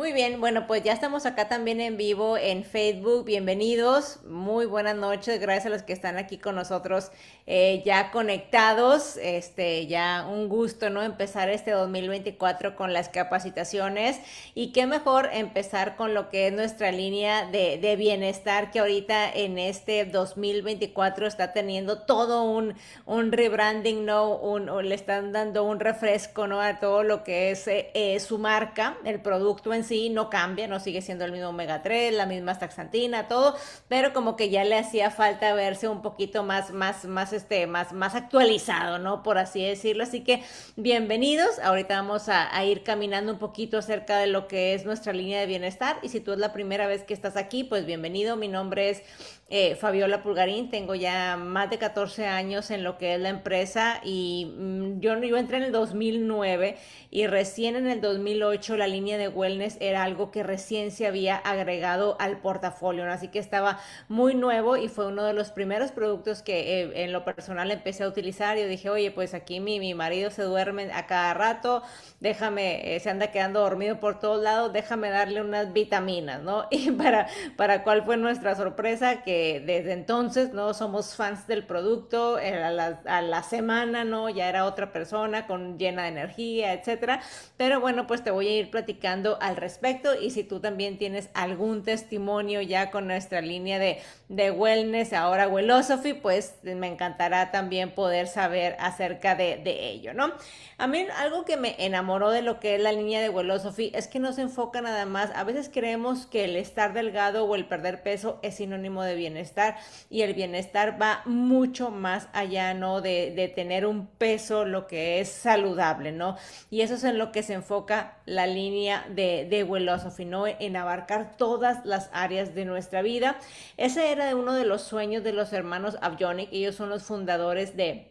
Muy bien, bueno, pues ya estamos acá también en vivo en Facebook. Bienvenidos, muy buenas noches. Gracias a los que están aquí con nosotros eh, ya conectados. Este, ya un gusto, ¿no? Empezar este 2024 con las capacitaciones y qué mejor empezar con lo que es nuestra línea de, de bienestar que ahorita en este 2024 está teniendo todo un, un rebranding, ¿no? Un, le están dando un refresco, ¿no? A todo lo que es eh, eh, su marca, el producto en sí, sí, no cambia, no sigue siendo el mismo omega 3, la misma taxantina, todo, pero como que ya le hacía falta verse un poquito más, más, más, este, más, más actualizado, ¿no? Por así decirlo. Así que bienvenidos. Ahorita vamos a, a ir caminando un poquito acerca de lo que es nuestra línea de bienestar. Y si tú es la primera vez que estás aquí, pues bienvenido. Mi nombre es eh, Fabiola Pulgarín, tengo ya más de 14 años en lo que es la empresa y mm, yo, yo entré en el 2009 y recién en el 2008 la línea de wellness era algo que recién se había agregado al portafolio, así que estaba muy nuevo y fue uno de los primeros productos que eh, en lo personal empecé a utilizar. Yo dije, oye, pues aquí mi, marido se duerme a cada rato, déjame, eh, se anda quedando dormido por todos lados, déjame darle unas vitaminas, ¿no? Y para, para cuál fue nuestra sorpresa que desde entonces, ¿no? Somos fans del producto, a la, semana, ¿no? Ya era otra persona con llena de energía, etcétera. Pero bueno, pues te voy a ir platicando al respecto y si tú también tienes algún testimonio ya con nuestra línea de, wellness, ahora Wellosophy, pues me encantará también poder saber acerca de, ello, ¿no? A mí algo que me enamoró de lo que es la línea de Wellosophy es que no se enfoca nada más, a veces creemos que el estar delgado o el perder peso es sinónimo de bien bienestar y el bienestar va mucho más allá, ¿no? De, tener un peso, lo que es saludable, ¿no? Y eso es en lo que se enfoca la línea de, de Wellosophy, ¿no? En abarcar todas las áreas de nuestra vida. Ese era uno de los sueños de los hermanos Avionic, ellos son los fundadores de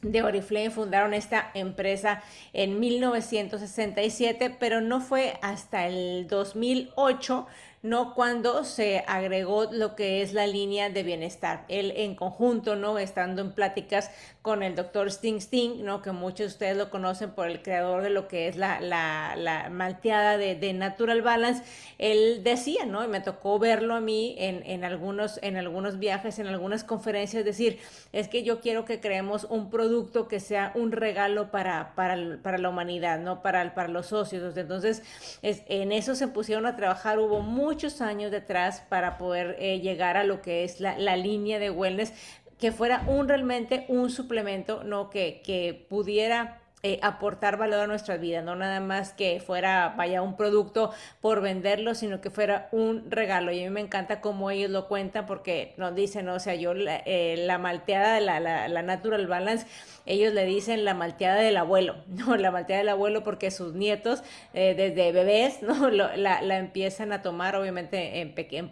de Oriflame fundaron esta empresa en 1967, pero no fue hasta el 2008 no cuando se agregó lo que es la línea de bienestar. Él en conjunto, ¿no? Estando en pláticas con el doctor Sting Sting, ¿no? que muchos de ustedes lo conocen por el creador de lo que es la, la, malteada de, Natural Balance, él decía, ¿no? y me tocó verlo a mí en, algunos, en algunos viajes, en algunas conferencias, decir, es que yo quiero que creemos un producto que sea un regalo para, para, la humanidad, ¿no? para, para los socios. Entonces, en eso se pusieron a trabajar, hubo muchos años detrás para poder eh, llegar a lo que es la, la línea de wellness, que fuera un realmente un suplemento, no que, que pudiera eh, aportar valor a nuestra vida, no nada más que fuera, vaya, un producto por venderlo, sino que fuera un regalo. Y a mí me encanta cómo ellos lo cuentan porque nos dicen, o sea, yo la, eh, malteada de la, la, Natural Balance, ellos le dicen la malteada del abuelo, ¿no? La malteada del abuelo porque sus nietos eh, desde bebés, ¿no? la, empiezan a tomar, obviamente, en pequeño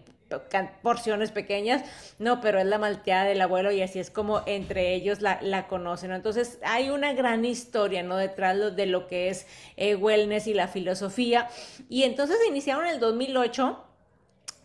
porciones pequeñas, no, pero es la malteada del abuelo y así es como entre ellos la, la conocen, Entonces hay una gran historia, ¿no? Detrás de lo que es eh, wellness y la filosofía. Y entonces iniciaron en el 2008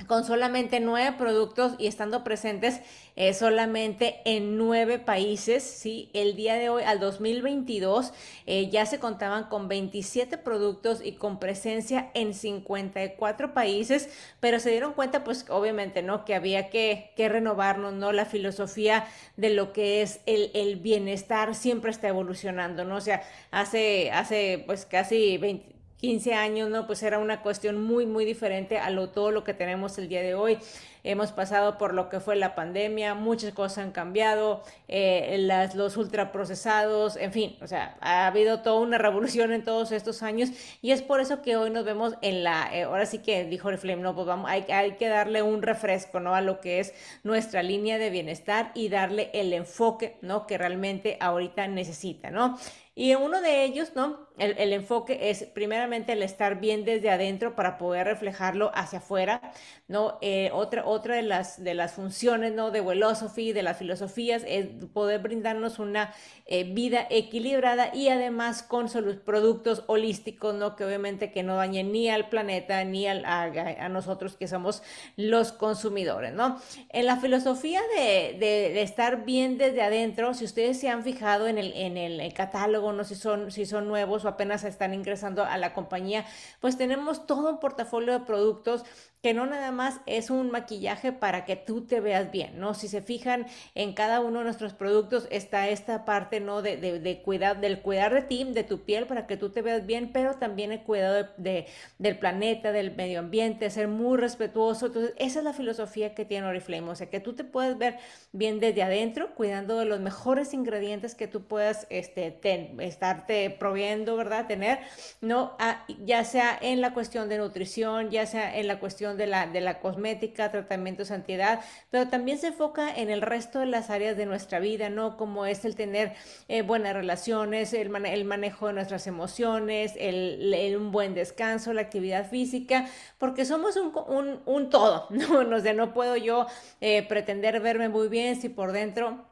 con solamente nueve productos y estando presentes eh, solamente en nueve países, ¿sí? El día de hoy, al 2022, eh, ya se contaban con 27 productos y con presencia en 54 países, pero se dieron cuenta, pues obviamente, ¿no? Que había que, renovarnos, ¿no? La filosofía de lo que es el, el, bienestar siempre está evolucionando, ¿no? O sea, hace, hace pues casi 20, 15 años, ¿no? Pues era una cuestión muy, muy diferente a lo, todo lo que tenemos el día de hoy. Hemos pasado por lo que fue la pandemia, muchas cosas han cambiado, eh, las, los ultraprocesados, en fin, o sea, ha habido toda una revolución en todos estos años y es por eso que hoy nos vemos en la, eh, ahora sí que dijo el Flame, no, pues vamos, hay, hay que darle un refresco, ¿no? A lo que es nuestra línea de bienestar y darle el enfoque, ¿no? Que realmente ahorita necesita, ¿no? Y uno de ellos, ¿no? el, enfoque es primeramente el estar bien desde adentro para poder reflejarlo hacia afuera, ¿no? Eh, otra otra de, las, de las funciones, ¿no? De filosofía de las filosofías, es poder brindarnos una eh, vida equilibrada y además con productos holísticos, ¿no? Que obviamente que no dañen ni al planeta ni al, a, a, nosotros que somos los consumidores, ¿no? En la filosofía de, estar bien desde adentro, si ustedes se han fijado en el, en el catálogo, ¿no? Si son, si son nuevos o apenas están ingresando a la compañía, pues tenemos todo un portafolio de productos que no nada más es un maquillaje para que tú te veas bien, ¿no? Si se fijan en cada uno de nuestros productos está esta parte, ¿no? De, de, cuidar, del cuidar de ti, de tu piel, para que tú te veas bien, pero también el cuidado de, del planeta, del medio ambiente, ser muy respetuoso. Entonces, esa es la filosofía que tiene Oriflame, o sea, que tú te puedes ver bien desde adentro, cuidando de los mejores ingredientes que tú puedas este, estarte proviendo, ¿verdad? Tener, ¿no? Ah, ya sea en la cuestión de nutrición, ya sea en la cuestión de la, de la cosmética, tratamientos de pero también se enfoca en el resto de las áreas de nuestra vida, ¿no? Como es el tener eh, buenas relaciones, el, manejo de nuestras emociones, el, un buen descanso, la actividad física, porque somos un, todo, ¿no? O sea, no puedo yo eh, pretender verme muy bien si por dentro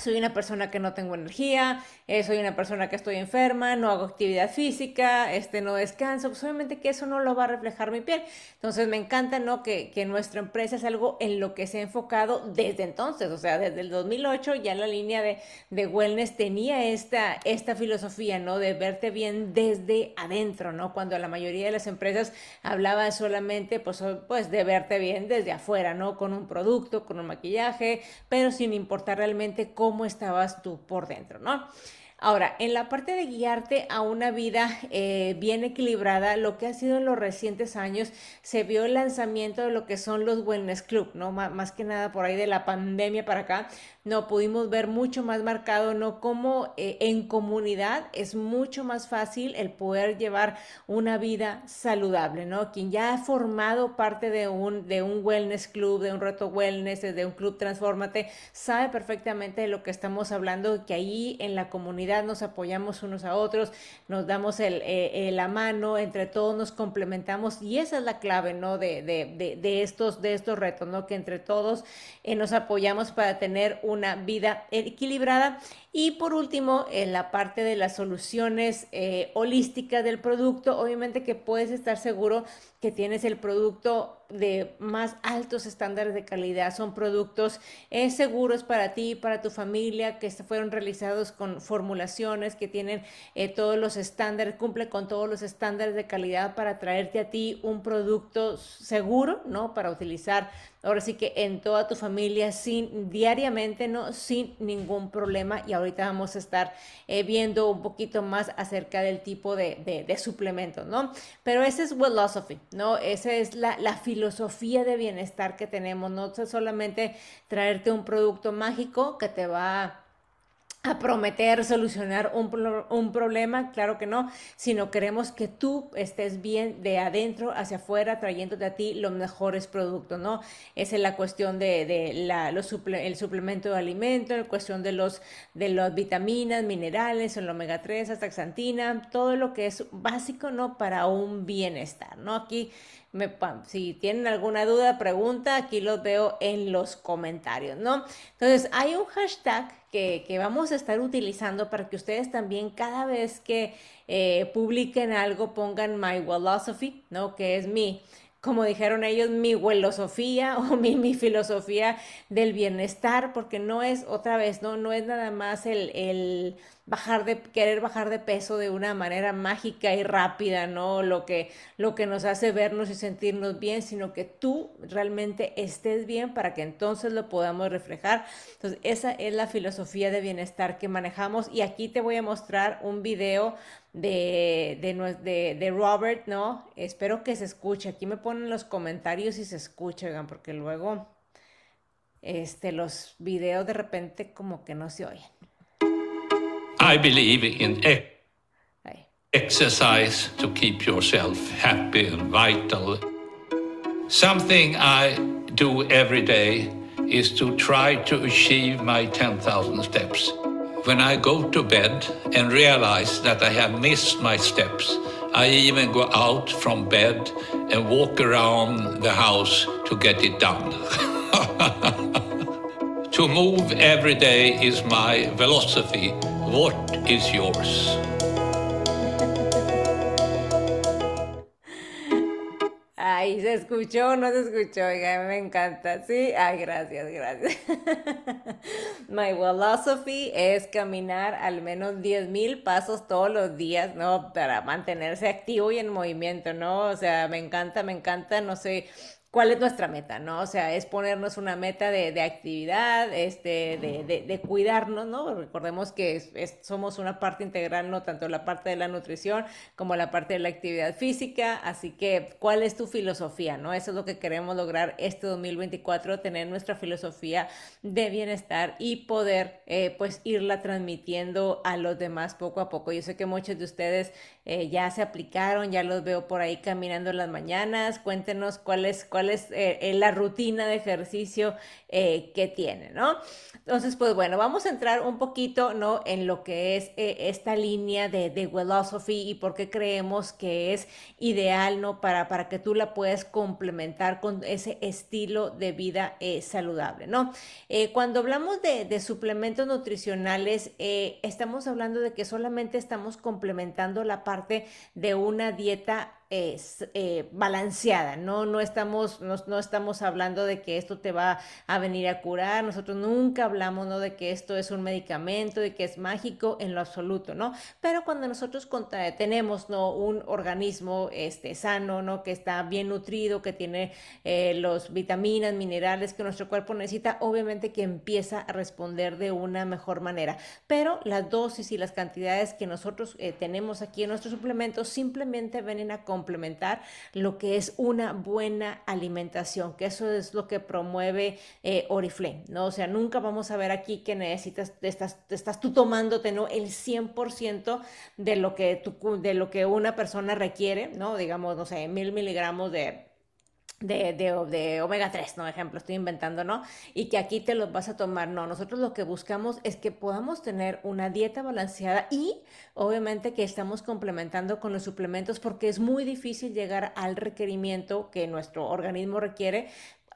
soy una persona que no tengo energía, eh, soy una persona que estoy enferma, no hago actividad física, este, no descanso, pues, obviamente que eso no lo va a reflejar mi piel. Entonces me encanta ¿no? que, que nuestra empresa es algo en lo que se ha enfocado desde entonces, o sea, desde el 2008 ya la línea de, de wellness tenía esta, esta filosofía ¿no? de verte bien desde adentro, ¿no? cuando la mayoría de las empresas hablaban solamente pues, pues, de verte bien desde afuera, ¿no? con un producto, con un maquillaje, pero sin importar realmente cómo cómo estabas tú por dentro, ¿no? Ahora, en la parte de guiarte a una vida eh, bien equilibrada, lo que ha sido en los recientes años, se vio el lanzamiento de lo que son los wellness club, ¿no? más que nada por ahí de la pandemia para acá, no pudimos ver mucho más marcado, ¿no? Como eh, en comunidad es mucho más fácil el poder llevar una vida saludable, ¿no? Quien ya ha formado parte de un, de un wellness club, de un reto wellness, de un club transformate, sabe perfectamente de lo que estamos hablando, que ahí en la comunidad nos apoyamos unos a otros, nos damos el, eh, eh, la mano, entre todos nos complementamos y esa es la clave, ¿no? De, de, estos, de estos retos, ¿no? Que entre todos eh, nos apoyamos para tener una vida equilibrada y por último, en la parte de las soluciones eh, holísticas del producto, obviamente que puedes estar seguro que tienes el producto de más altos estándares de calidad. Son productos eh, seguros para ti, para tu familia, que fueron realizados con formulaciones que tienen eh, todos los estándares, cumple con todos los estándares de calidad para traerte a ti un producto seguro, ¿no? Para utilizar ahora sí que en toda tu familia, sin, diariamente, ¿no? Sin ningún problema. Y ahorita vamos a estar eh, viendo un poquito más acerca del tipo de, de, suplemento, ¿no? Pero ese es philosophy, ¿no? Esa es la, la, filosofía de bienestar que tenemos, no es solamente traerte un producto mágico que te va a a prometer solucionar un, problema, claro que no, sino queremos que tú estés bien de adentro hacia afuera, trayéndote a ti los mejores productos, ¿no? Esa es la cuestión de, el suplemento de alimento, la cuestión de los de las vitaminas, minerales, el omega 3, la taxantina, todo lo que es básico, ¿no? Para un bienestar, ¿no? Aquí me, si tienen alguna duda, pregunta, aquí los veo en los comentarios, ¿no? Entonces, hay un hashtag que, vamos a estar utilizando para que ustedes también cada vez que eh, publiquen algo pongan My Philosophy, ¿no? Que es mi, como dijeron ellos, mi huelosofía o mi, filosofía del bienestar, porque no es otra vez, no, no es nada más el, bajar de, querer bajar de peso de una manera mágica y rápida, ¿no? Lo que, lo que nos hace vernos y sentirnos bien, sino que tú realmente estés bien para que entonces lo podamos reflejar. Entonces, esa es la filosofía de bienestar que manejamos y aquí te voy a mostrar un video de, de, de, de, Robert, ¿no? Espero que se escuche. Aquí me ponen los comentarios y se escucha, oigan, porque luego este, los videos de repente como que no se oyen. I believe in e, exercise to keep yourself happy and vital. Something I do every day is to try to achieve my 10,000 steps. when I go to bed and realize that I have missed my steps, I even go out from bed and walk around the house to get it done. to move every day is my philosophy. What is yours? escuchó o no se escuchó? Oiga, me encanta. Sí, ay, gracias, gracias. My philosophy es caminar al menos mil pasos todos los días, ¿no? Para mantenerse activo y en movimiento, ¿no? O sea, me encanta, me encanta, no sé cuál es nuestra meta, ¿no? O sea, es ponernos una meta de, actividad, este, de, cuidarnos, ¿no? Recordemos que somos una parte integral, ¿no? Tanto la parte de la nutrición como la parte de la actividad física, así que, ¿cuál es tu filosofía, ¿no? Eso es lo que queremos lograr este 2024, tener nuestra filosofía de bienestar y poder, eh, pues, irla transmitiendo a los demás poco a poco. Yo sé que muchos de ustedes eh, ya se aplicaron, ya los veo por ahí caminando en las mañanas, cuéntenos cuál es, cuál es eh, eh, la rutina de ejercicio eh, que tiene, ¿no? Entonces, pues bueno, vamos a entrar un poquito, ¿no? En lo que es esta línea de, de Philosophy y por qué creemos que es ideal, ¿no? Para, para que tú la puedas complementar con ese estilo de vida saludable, ¿no? cuando hablamos de, de suplementos nutricionales, estamos hablando de que solamente estamos complementando la parte de una dieta es eh, balanceada, ¿no? No estamos, no, estamos hablando de que esto te va a venir a curar, nosotros nunca hablamos, ¿no? De que esto es un medicamento, de que es mágico en lo absoluto, ¿no? Pero cuando nosotros tenemos, ¿no? Un organismo este, sano, ¿no? Que está bien nutrido, que tiene eh, los vitaminas, minerales que nuestro cuerpo necesita, obviamente que empieza a responder de una mejor manera. Pero las dosis y las cantidades que nosotros eh, tenemos aquí en nuestros suplementos simplemente vienen a complementar lo que es una buena alimentación, que eso es lo que promueve eh, Oriflame, ¿no? O sea, nunca vamos a ver aquí que necesitas, estás, estás tú tomándote, ¿no? El 100% de lo, que de lo que una persona requiere, ¿no? Digamos, no sé, mil miligramos de de, de, omega 3, ¿no? Ejemplo, estoy inventando, ¿no? Y que aquí te los vas a tomar, no. Nosotros lo que buscamos es que podamos tener una dieta balanceada y obviamente que estamos complementando con los suplementos porque es muy difícil llegar al requerimiento que nuestro organismo requiere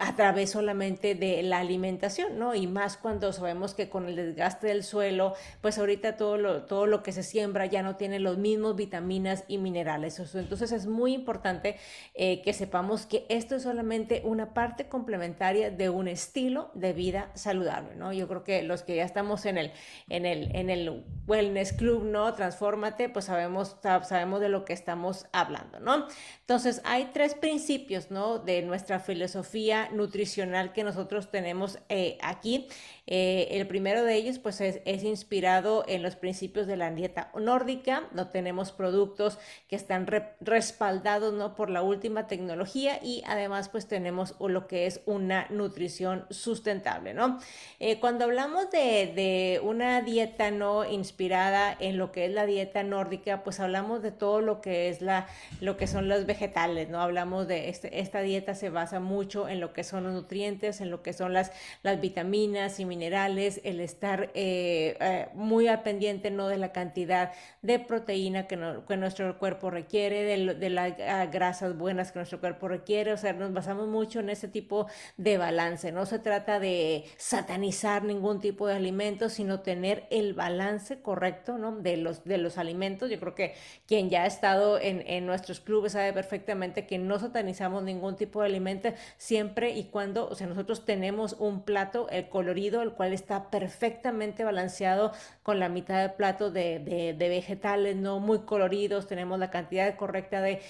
a través solamente de la alimentación, ¿no? Y más cuando sabemos que con el desgaste del suelo, pues ahorita todo lo, todo lo que se siembra ya no tiene los mismos vitaminas y minerales. Entonces es muy importante eh, que sepamos que esto es solamente una parte complementaria de un estilo de vida saludable, ¿no? Yo creo que los que ya estamos en el, en el, en el Wellness Club, ¿no? Transfórmate, pues sabemos, sabemos de lo que estamos hablando, ¿no? Entonces hay tres principios, ¿no? De nuestra filosofía nutricional que nosotros tenemos eh, aquí. Eh, el primero de ellos pues es, inspirado en los principios de la dieta nórdica, no tenemos productos que están respaldados ¿no? por la última tecnología y además pues tenemos lo que es una nutrición sustentable, ¿no? Eh, cuando hablamos de, de, una dieta no inspirada en lo que es la dieta nórdica, pues hablamos de todo lo que es la, lo que son los vegetales, ¿no? Hablamos de este, esta dieta se basa mucho en lo que son los nutrientes, en lo que son las, las vitaminas y minerales el estar eh, eh, muy al pendiente ¿no? de la cantidad de proteína que, nuestro cuerpo requiere, de, las ah, grasas buenas que nuestro cuerpo requiere, o sea, nos basamos mucho en ese tipo de balance, no se trata de satanizar ningún tipo de alimento, sino tener el balance correcto de, los, de los alimentos. Yo creo que quien ya ha estado en, en nuestros clubes sabe perfectamente que no satanizamos ningún tipo de alimento siempre y cuando, o sea, nosotros tenemos un plato, el colorido, el cual está perfectamente balanceado con la mitad del plato de, vegetales, no muy coloridos, tenemos la cantidad correcta de,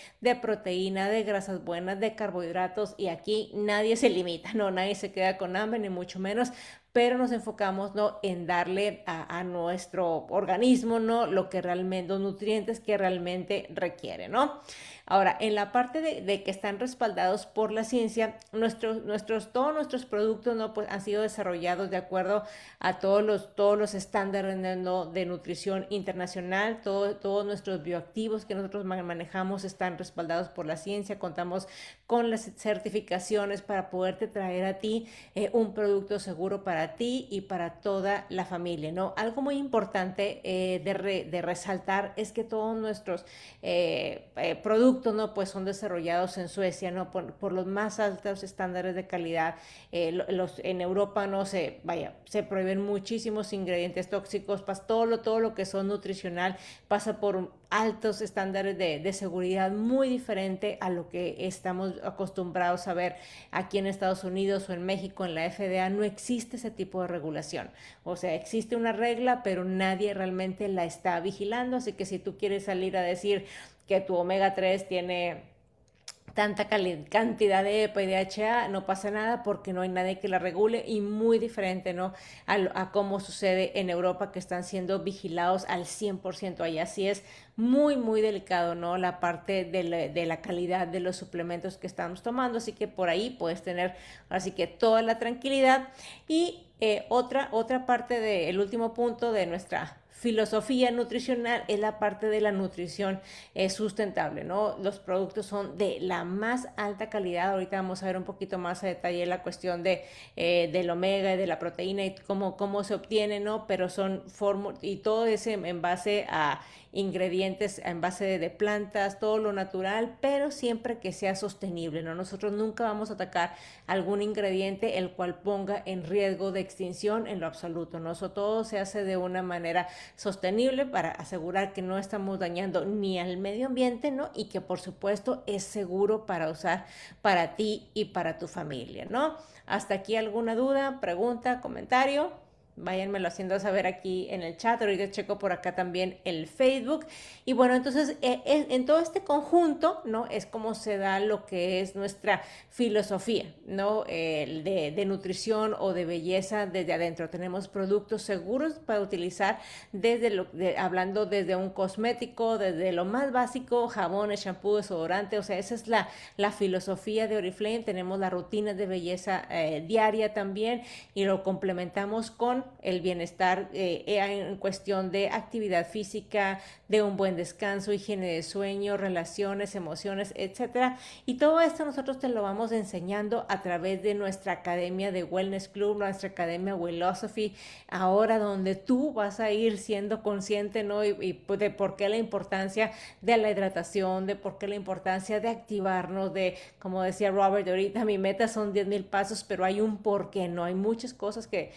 proteína, de grasas buenas, de carbohidratos y aquí nadie se limita, no, nadie se queda con hambre, ni mucho menos, pero nos enfocamos ¿no? en darle a, nuestro organismo ¿no? lo que realmente, los nutrientes que realmente requiere, ¿no? Ahora, en la parte de, que están respaldados por la ciencia, nuestros, nuestros, todos nuestros productos ¿no? pues han sido desarrollados de acuerdo a todos los, todos los estándares de nutrición internacional, todos nuestros bioactivos que nosotros manejamos están respaldados por la ciencia, contamos con las certificaciones para poderte traer a ti eh, un producto seguro para ti y para toda la familia, ¿no? Algo muy importante eh, de, resaltar es que todos nuestros eh, productos ¿no? Pues son desarrollados en Suecia, ¿no? Por, los más altos estándares de calidad. Eh, los, en Europa, no se, vaya, se prohíben muchísimos ingredientes tóxicos, pas, todo, lo, todo lo que son nutricional pasa por altos estándares de, de, seguridad muy diferente a lo que estamos acostumbrados a ver aquí en Estados Unidos o en México, en la FDA, no existe ese tipo de regulación. O sea, existe una regla, pero nadie realmente la está vigilando, así que si tú quieres salir a decir, que tu omega 3 tiene tanta cantidad de EPA no pasa nada porque no hay nadie que la regule y muy diferente ¿no? a, cómo sucede en Europa que están siendo vigilados al 100% ahí Así es muy, muy delicado ¿no? la parte de la, calidad de los suplementos que estamos tomando, así que por ahí puedes tener así que toda la tranquilidad. Y eh, otra, otra parte del el último punto de nuestra filosofía nutricional es la parte de la nutrición eh, sustentable, ¿no? Los productos son de la más alta calidad. Ahorita vamos a ver un poquito más a detalle la cuestión de, eh, del omega y de la proteína y cómo, cómo se obtiene, ¿no? Pero son fórmulas y todo ese en base a ingredientes en base de, plantas, todo lo natural, pero siempre que sea sostenible, ¿no? Nosotros nunca vamos a atacar algún ingrediente el cual ponga en riesgo de extinción en lo absoluto, ¿no? Eso todo se hace de una manera sostenible para asegurar que no estamos dañando ni al medio ambiente, ¿no? Y que por supuesto es seguro para usar para ti y para tu familia, ¿no? Hasta aquí alguna duda, pregunta, comentario váyanmelo haciendo saber aquí en el chat, ahorita checo por acá también el Facebook. Y bueno, entonces eh, eh, en todo este conjunto, ¿no? Es como se da lo que es nuestra filosofía, ¿no? Eh, de, nutrición o de belleza desde adentro. Tenemos productos seguros para utilizar desde lo, hablando desde un cosmético, desde lo más básico, jabones, shampoo, desodorante, o sea, esa es la, la filosofía de Oriflame. Tenemos la rutina de belleza diaria también y lo complementamos con el bienestar eh, eh, en cuestión de actividad física, de un buen descanso, higiene de sueño, relaciones, emociones, etcétera. Y todo esto nosotros te lo vamos enseñando a través de nuestra academia de Wellness Club, nuestra academia Philosophy, ahora donde tú vas a ir siendo consciente, ¿no? Y, pues, de por qué la importancia de la hidratación, de por qué la importancia de activarnos, de, como decía Robert, ahorita mi meta son 10 mil pasos, pero hay un por qué, ¿no? Hay muchas cosas que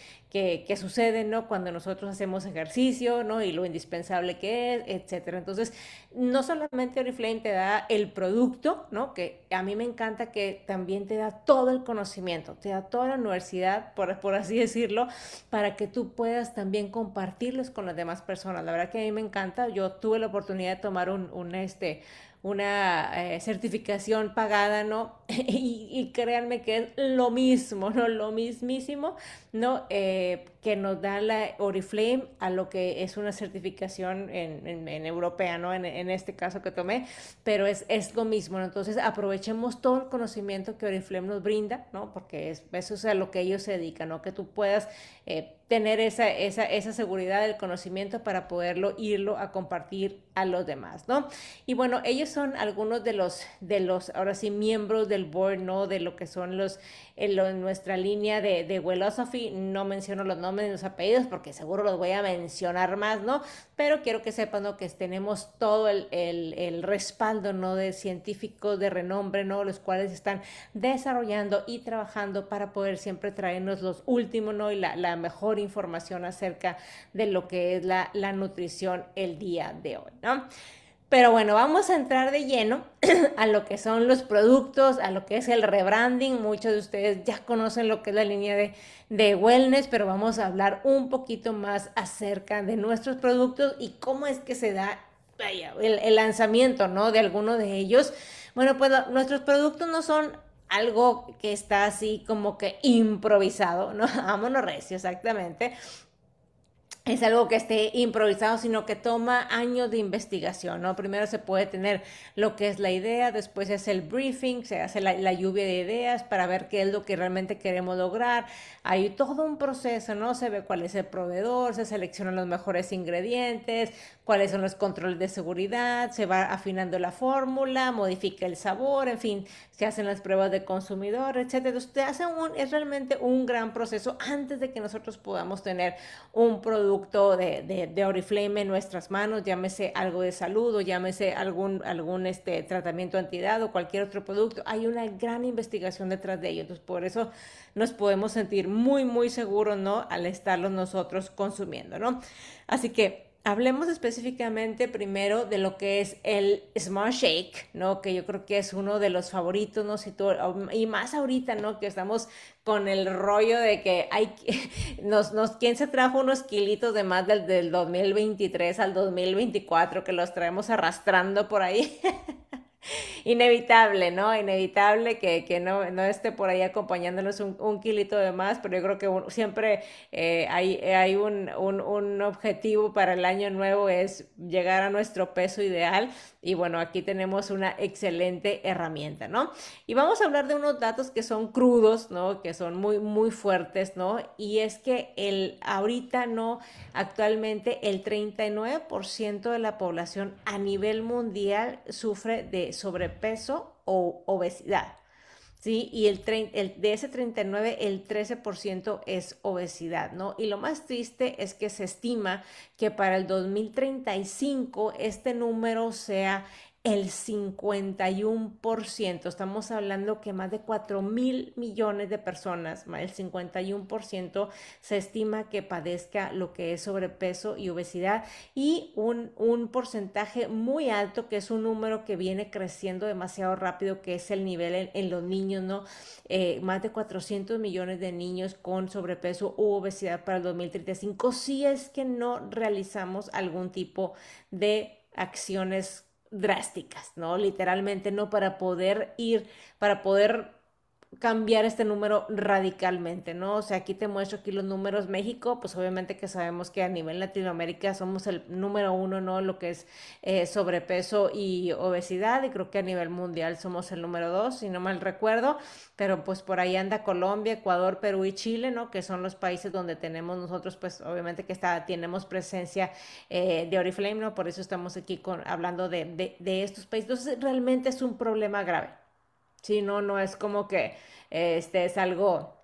sucede, ¿no? Cuando nosotros hacemos ejercicio, ¿no? Y lo indispensable que es, etcétera. Entonces, no solamente Oriflame te da el producto, ¿no? Que a mí me encanta que también te da todo el conocimiento, te da toda la universidad, por, así decirlo, para que tú puedas también compartirlos con las demás personas. La verdad que a mí me encanta. Yo tuve la oportunidad de tomar un, este, una eh, certificación pagada, ¿no? y, y, créanme que es lo mismo, ¿no? Lo mismísimo ¿no? Eh, que nos da la Oriflame a lo que es una certificación en, europea, ¿no? En, este caso que tomé, pero es, es lo mismo, Entonces aprovechemos todo el conocimiento que Oriflame nos brinda, ¿no? Porque es, eso es a lo que ellos se dedican, ¿no? Que tú puedas eh, tener esa, esa, esa seguridad del conocimiento para poderlo irlo a compartir a los demás, ¿no? Y bueno, ellos son algunos de los, de los, ahora sí, miembros del board, ¿no? De lo que son los en, nuestra línea de, de Wellosophy. No menciono los nombres y los apellidos porque seguro los voy a mencionar más, ¿no? Pero quiero que sepan que tenemos todo el, respaldo, ¿no? De científicos de renombre, ¿no? Los cuales están desarrollando y trabajando para poder siempre traernos los últimos, ¿no? Y la, mejor información acerca de lo que es la, la nutrición el día de hoy, ¿no? Pero bueno, vamos a entrar de lleno a lo que son los productos, a lo que es el rebranding. Muchos de ustedes ya conocen lo que es la línea de, wellness, pero vamos a hablar un poquito más acerca de nuestros productos y cómo es que se da el, lanzamiento, ¿no? De alguno de ellos. Bueno, pues nuestros productos no son algo que está así como que improvisado, ¿no? Vámonos recio, exactamente es algo que esté improvisado, sino que toma años de investigación, ¿no? Primero se puede tener lo que es la idea, después es el briefing, se hace la, lluvia de ideas para ver qué es lo que realmente queremos lograr. Hay todo un proceso, ¿no? Se ve cuál es el proveedor, se seleccionan los mejores ingredientes, cuáles son los controles de seguridad, se va afinando la fórmula, modifica el sabor, en fin, se hacen las pruebas de consumidor, etcétera. Entonces, hace un, es realmente un gran proceso antes de que nosotros podamos tener un producto de, de, Oriflame en nuestras manos, llámese algo de salud o llámese algún, algún este, tratamiento antidad o cualquier otro producto. Hay una gran investigación detrás de ello. Entonces, por eso nos podemos sentir muy, muy seguros, ¿no? Al estarlos nosotros consumiendo, ¿no? Así que Hablemos específicamente primero de lo que es el small Shake, ¿no? Que yo creo que es uno de los favoritos, ¿no? y más ahorita, ¿no? Que estamos con el rollo de que hay, nos, nos, ¿quién se trajo unos kilitos de más del, del 2023 al 2024 que los traemos arrastrando por ahí? inevitable, ¿no? Inevitable que, no, no, esté por ahí acompañándonos un, kilito de más, pero yo creo que siempre eh, hay, un, un, objetivo para el año nuevo, es llegar a nuestro peso ideal. Y bueno, aquí tenemos una excelente herramienta, ¿no? Y vamos a hablar de unos datos que son crudos, ¿no? Que son muy, muy fuertes, ¿no? Y es que el, ahorita, ¿no? Actualmente el 39% de la población a nivel mundial sufre de sobrepeso o obesidad. ¿sí? Y el, el de ese 39, el 13% es obesidad, ¿no? Y lo más triste es que se estima que para el 2035 este número sea el 51%. Estamos hablando que más de 4 mil millones de personas, el 51% se estima que padezca lo que es sobrepeso y obesidad y un, un porcentaje muy alto que es un número que viene creciendo demasiado rápido, que es el nivel en, los niños, ¿no? Eh, más de 400 millones de niños con sobrepeso u obesidad para el 2035, si es que no realizamos algún tipo de acciones drásticas, ¿no? Literalmente, ¿no? Para poder ir, para poder cambiar este número radicalmente, ¿no? O sea, aquí te muestro aquí los números México, pues obviamente que sabemos que a nivel Latinoamérica somos el número uno, ¿no? Lo que es eh, sobrepeso y obesidad, y creo que a nivel mundial somos el número dos, si no mal recuerdo, pero pues por ahí anda Colombia, Ecuador, Perú y Chile, ¿no? Que son los países donde tenemos nosotros, pues obviamente que está, tenemos presencia eh, de Oriflame, ¿no? Por eso estamos aquí con, hablando de, de, de estos países. Entonces, realmente es un problema grave. Si no, no es como que este es algo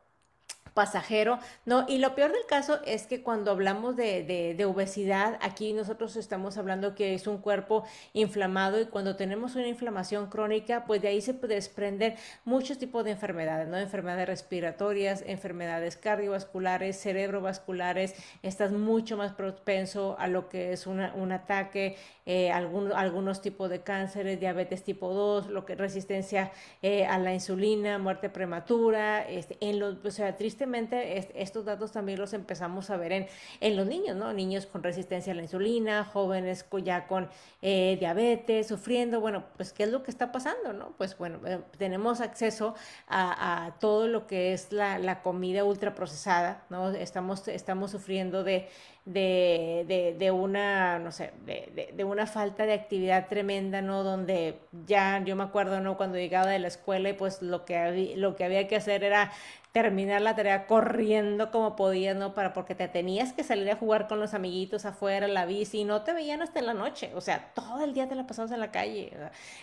pasajero, ¿no? Y lo peor del caso es que cuando hablamos de, obesidad, aquí nosotros estamos hablando que es un cuerpo inflamado y cuando tenemos una inflamación crónica, pues de ahí se puede desprender muchos tipos de enfermedades, ¿no? Enfermedades respiratorias, enfermedades cardiovasculares, cerebrovasculares, estás mucho más propenso a lo que es un ataque, eh, algunos tipos de cánceres, diabetes tipo 2, lo que resistencia eh, a la insulina, muerte prematura, este, en los, o sea, tristemente estos datos también los empezamos a ver en, en, los niños, ¿no? Niños con resistencia a la insulina, jóvenes ya con eh, diabetes, sufriendo, bueno, pues qué es lo que está pasando, ¿no? Pues bueno, eh, tenemos acceso a, todo lo que es la, la comida ultraprocesada, ¿no? Estamos, estamos sufriendo de de, de, de una, no sé, de, de, una falta de actividad tremenda, ¿no? Donde ya, yo me acuerdo, ¿no? Cuando llegaba de la escuela y pues lo que, había, lo que había que hacer era terminar la tarea corriendo como podías, ¿no? Para, porque te tenías que salir a jugar con los amiguitos afuera, en la bici, y no te veían hasta en la noche, o sea, todo el día te la pasabas en la calle,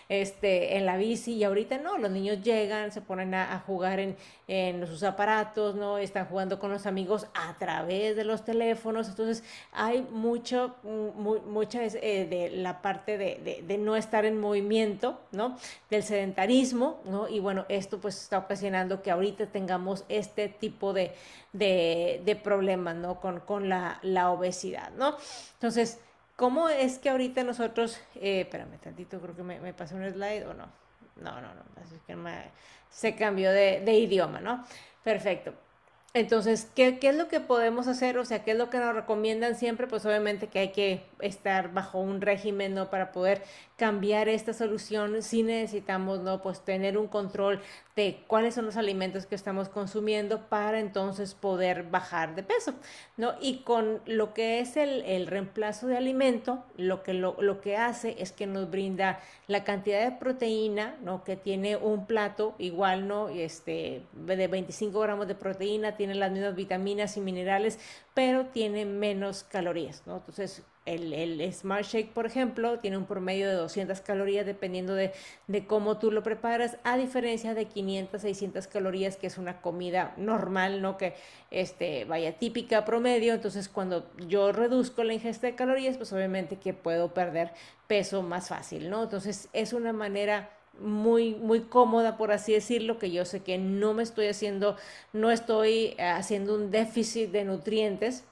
este, en la bici, y ahorita no, los niños llegan, se ponen a, jugar en, en sus aparatos, ¿no? Están jugando con los amigos a través de los teléfonos, entonces entonces, hay mucho, mucha eh, de la parte de, no estar en movimiento, ¿no? Del sedentarismo, ¿no? Y bueno, esto pues está ocasionando que ahorita tengamos este tipo de, problemas, ¿no? Con, la, obesidad, ¿no? Entonces, ¿cómo es que ahorita nosotros, eh, espérame tantito, creo que me, pasó pasé un slide o no? No, no, no, que se cambió de idioma, ¿no? Perfecto. Entonces, ¿qué, ¿qué, es lo que podemos hacer? O sea, ¿qué es lo que nos recomiendan siempre? Pues obviamente que hay que estar bajo un régimen, ¿no? Para poder cambiar esta solución, si necesitamos, ¿no? Pues tener un control de cuáles son los alimentos que estamos consumiendo para entonces poder bajar de peso, ¿no? Y con lo que es el, reemplazo de alimento, lo que, lo, lo que hace es que nos brinda la cantidad de proteína, ¿no? Que tiene un plato igual, ¿no? Este, de 25 gramos de proteína tiene las mismas vitaminas y minerales, pero tiene menos calorías, ¿no? Entonces, el, el, Smart Shake, por ejemplo, tiene un promedio de 200 calorías dependiendo de, de, cómo tú lo preparas, a diferencia de 500, 600 calorías, que es una comida normal, ¿no? Que este, vaya típica promedio. Entonces, cuando yo reduzco la ingesta de calorías, pues obviamente que puedo perder peso más fácil, ¿no? Entonces, es una manera muy, muy cómoda, por así decirlo, que yo sé que no me estoy haciendo, no estoy eh, haciendo un déficit de nutrientes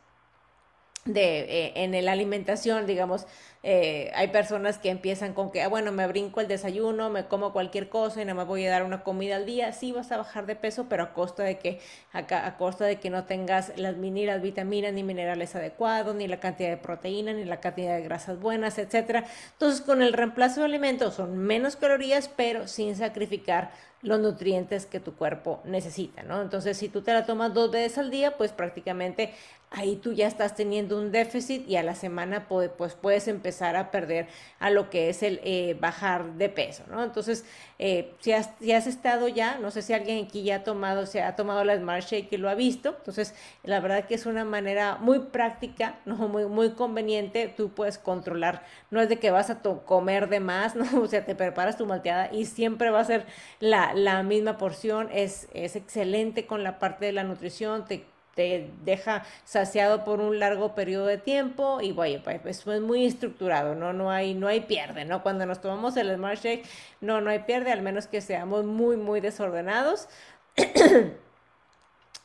de, eh, en la alimentación, digamos, eh, hay personas que empiezan con que, ah, bueno, me brinco el desayuno, me como cualquier cosa y nada más voy a dar una comida al día. Sí vas a bajar de peso, pero a costa de que, a costa de que no tengas las, mineras vitaminas ni minerales adecuados, ni la cantidad de proteína, ni la cantidad de grasas buenas, etcétera. Entonces, con el reemplazo de alimentos son menos calorías, pero sin sacrificar los nutrientes que tu cuerpo necesita, Entonces, si tú te la tomas dos veces al día, pues prácticamente ahí tú ya estás teniendo un déficit y a la semana pues puedes empezar empezar a perder a lo que es el eh, bajar de peso, ¿no? Entonces, eh, si, has, has, estado ya, no sé si alguien aquí ya ha tomado, se ha tomado la Smart Shake y lo ha visto, entonces la verdad que es una manera muy práctica, ¿no? Muy, muy conveniente, tú puedes controlar, no es de que vas a comer de más, ¿no? O sea, te preparas tu malteada y siempre va a ser la, la misma porción, es, es excelente con la parte de la nutrición, te te deja saciado por un largo periodo de tiempo y vaya pues es pues, muy estructurado, ¿no? No hay, no hay pierde, ¿no? Cuando nos tomamos el Smart Shake, no, no hay pierde, al menos que seamos muy, muy desordenados.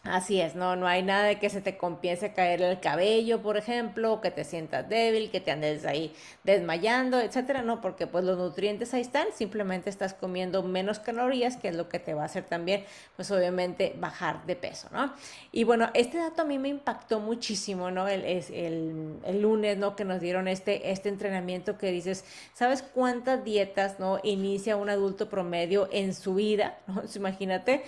Así es, no, no hay nada de que se te comience a caer el cabello, por ejemplo, que te sientas débil, que te andes ahí desmayando, etcétera, no, porque pues los nutrientes ahí están, simplemente estás comiendo menos calorías, que es lo que te va a hacer también, pues obviamente bajar de peso, ¿no? Y bueno, este dato a mí me impactó muchísimo, ¿no? El, el, lunes, ¿no? Que nos dieron este, este entrenamiento que dices, ¿sabes cuántas dietas, ¿no? Inicia un adulto promedio en su vida, ¿no? Imagínate,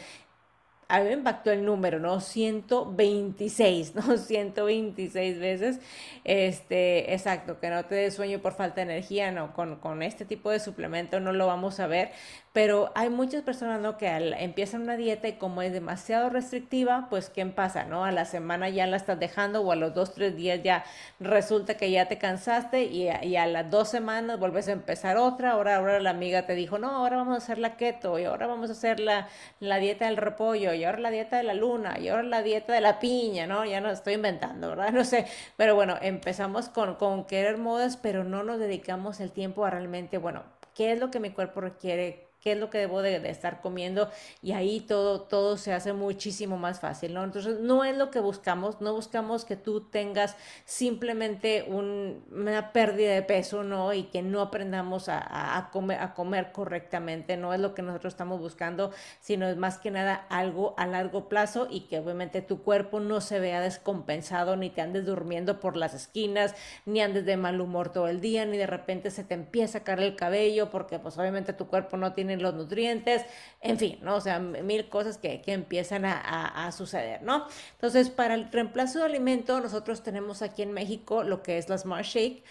a mí me impactó el número, ¿no? 126, ¿no? 126 veces. Este, exacto, que no te des sueño por falta de energía, no, con, con este tipo de suplemento no lo vamos a ver, pero hay muchas personas, ¿no? Que empiezan una dieta y como es demasiado restrictiva, pues ¿qué pasa, no? A la semana ya la estás dejando o a los dos, tres días ya resulta que ya te cansaste y a, las dos semanas vuelves a empezar otra. Ahora, ahora la amiga te dijo, no, ahora vamos a hacer la keto y ahora vamos a hacer la, la dieta del repollo y ahora la dieta de la luna y ahora la dieta de la piña, ¿no? Ya no estoy inventando, ¿verdad? No sé. Pero bueno, empezamos con, con querer modas, pero no nos dedicamos el tiempo a realmente, bueno, ¿qué es lo que mi cuerpo requiere? qué es lo que debo de, estar comiendo y ahí todo, todo se hace muchísimo más fácil, ¿no? Entonces, no es lo que buscamos, no buscamos que tú tengas simplemente una pérdida de peso, ¿no? Y que no aprendamos a, comer, a comer correctamente, no es lo que nosotros estamos buscando, sino es más que nada algo a largo plazo y que obviamente tu cuerpo no se vea descompensado, ni te andes durmiendo por las esquinas, ni andes de mal humor todo el día, ni de repente se te empieza a caer el cabello, porque pues obviamente tu cuerpo no tiene los nutrientes, en fin, ¿no? O sea, mil cosas que, que empiezan a, a, suceder, ¿no? Entonces, para el reemplazo de alimento, nosotros tenemos aquí en México lo que es la Smart eh,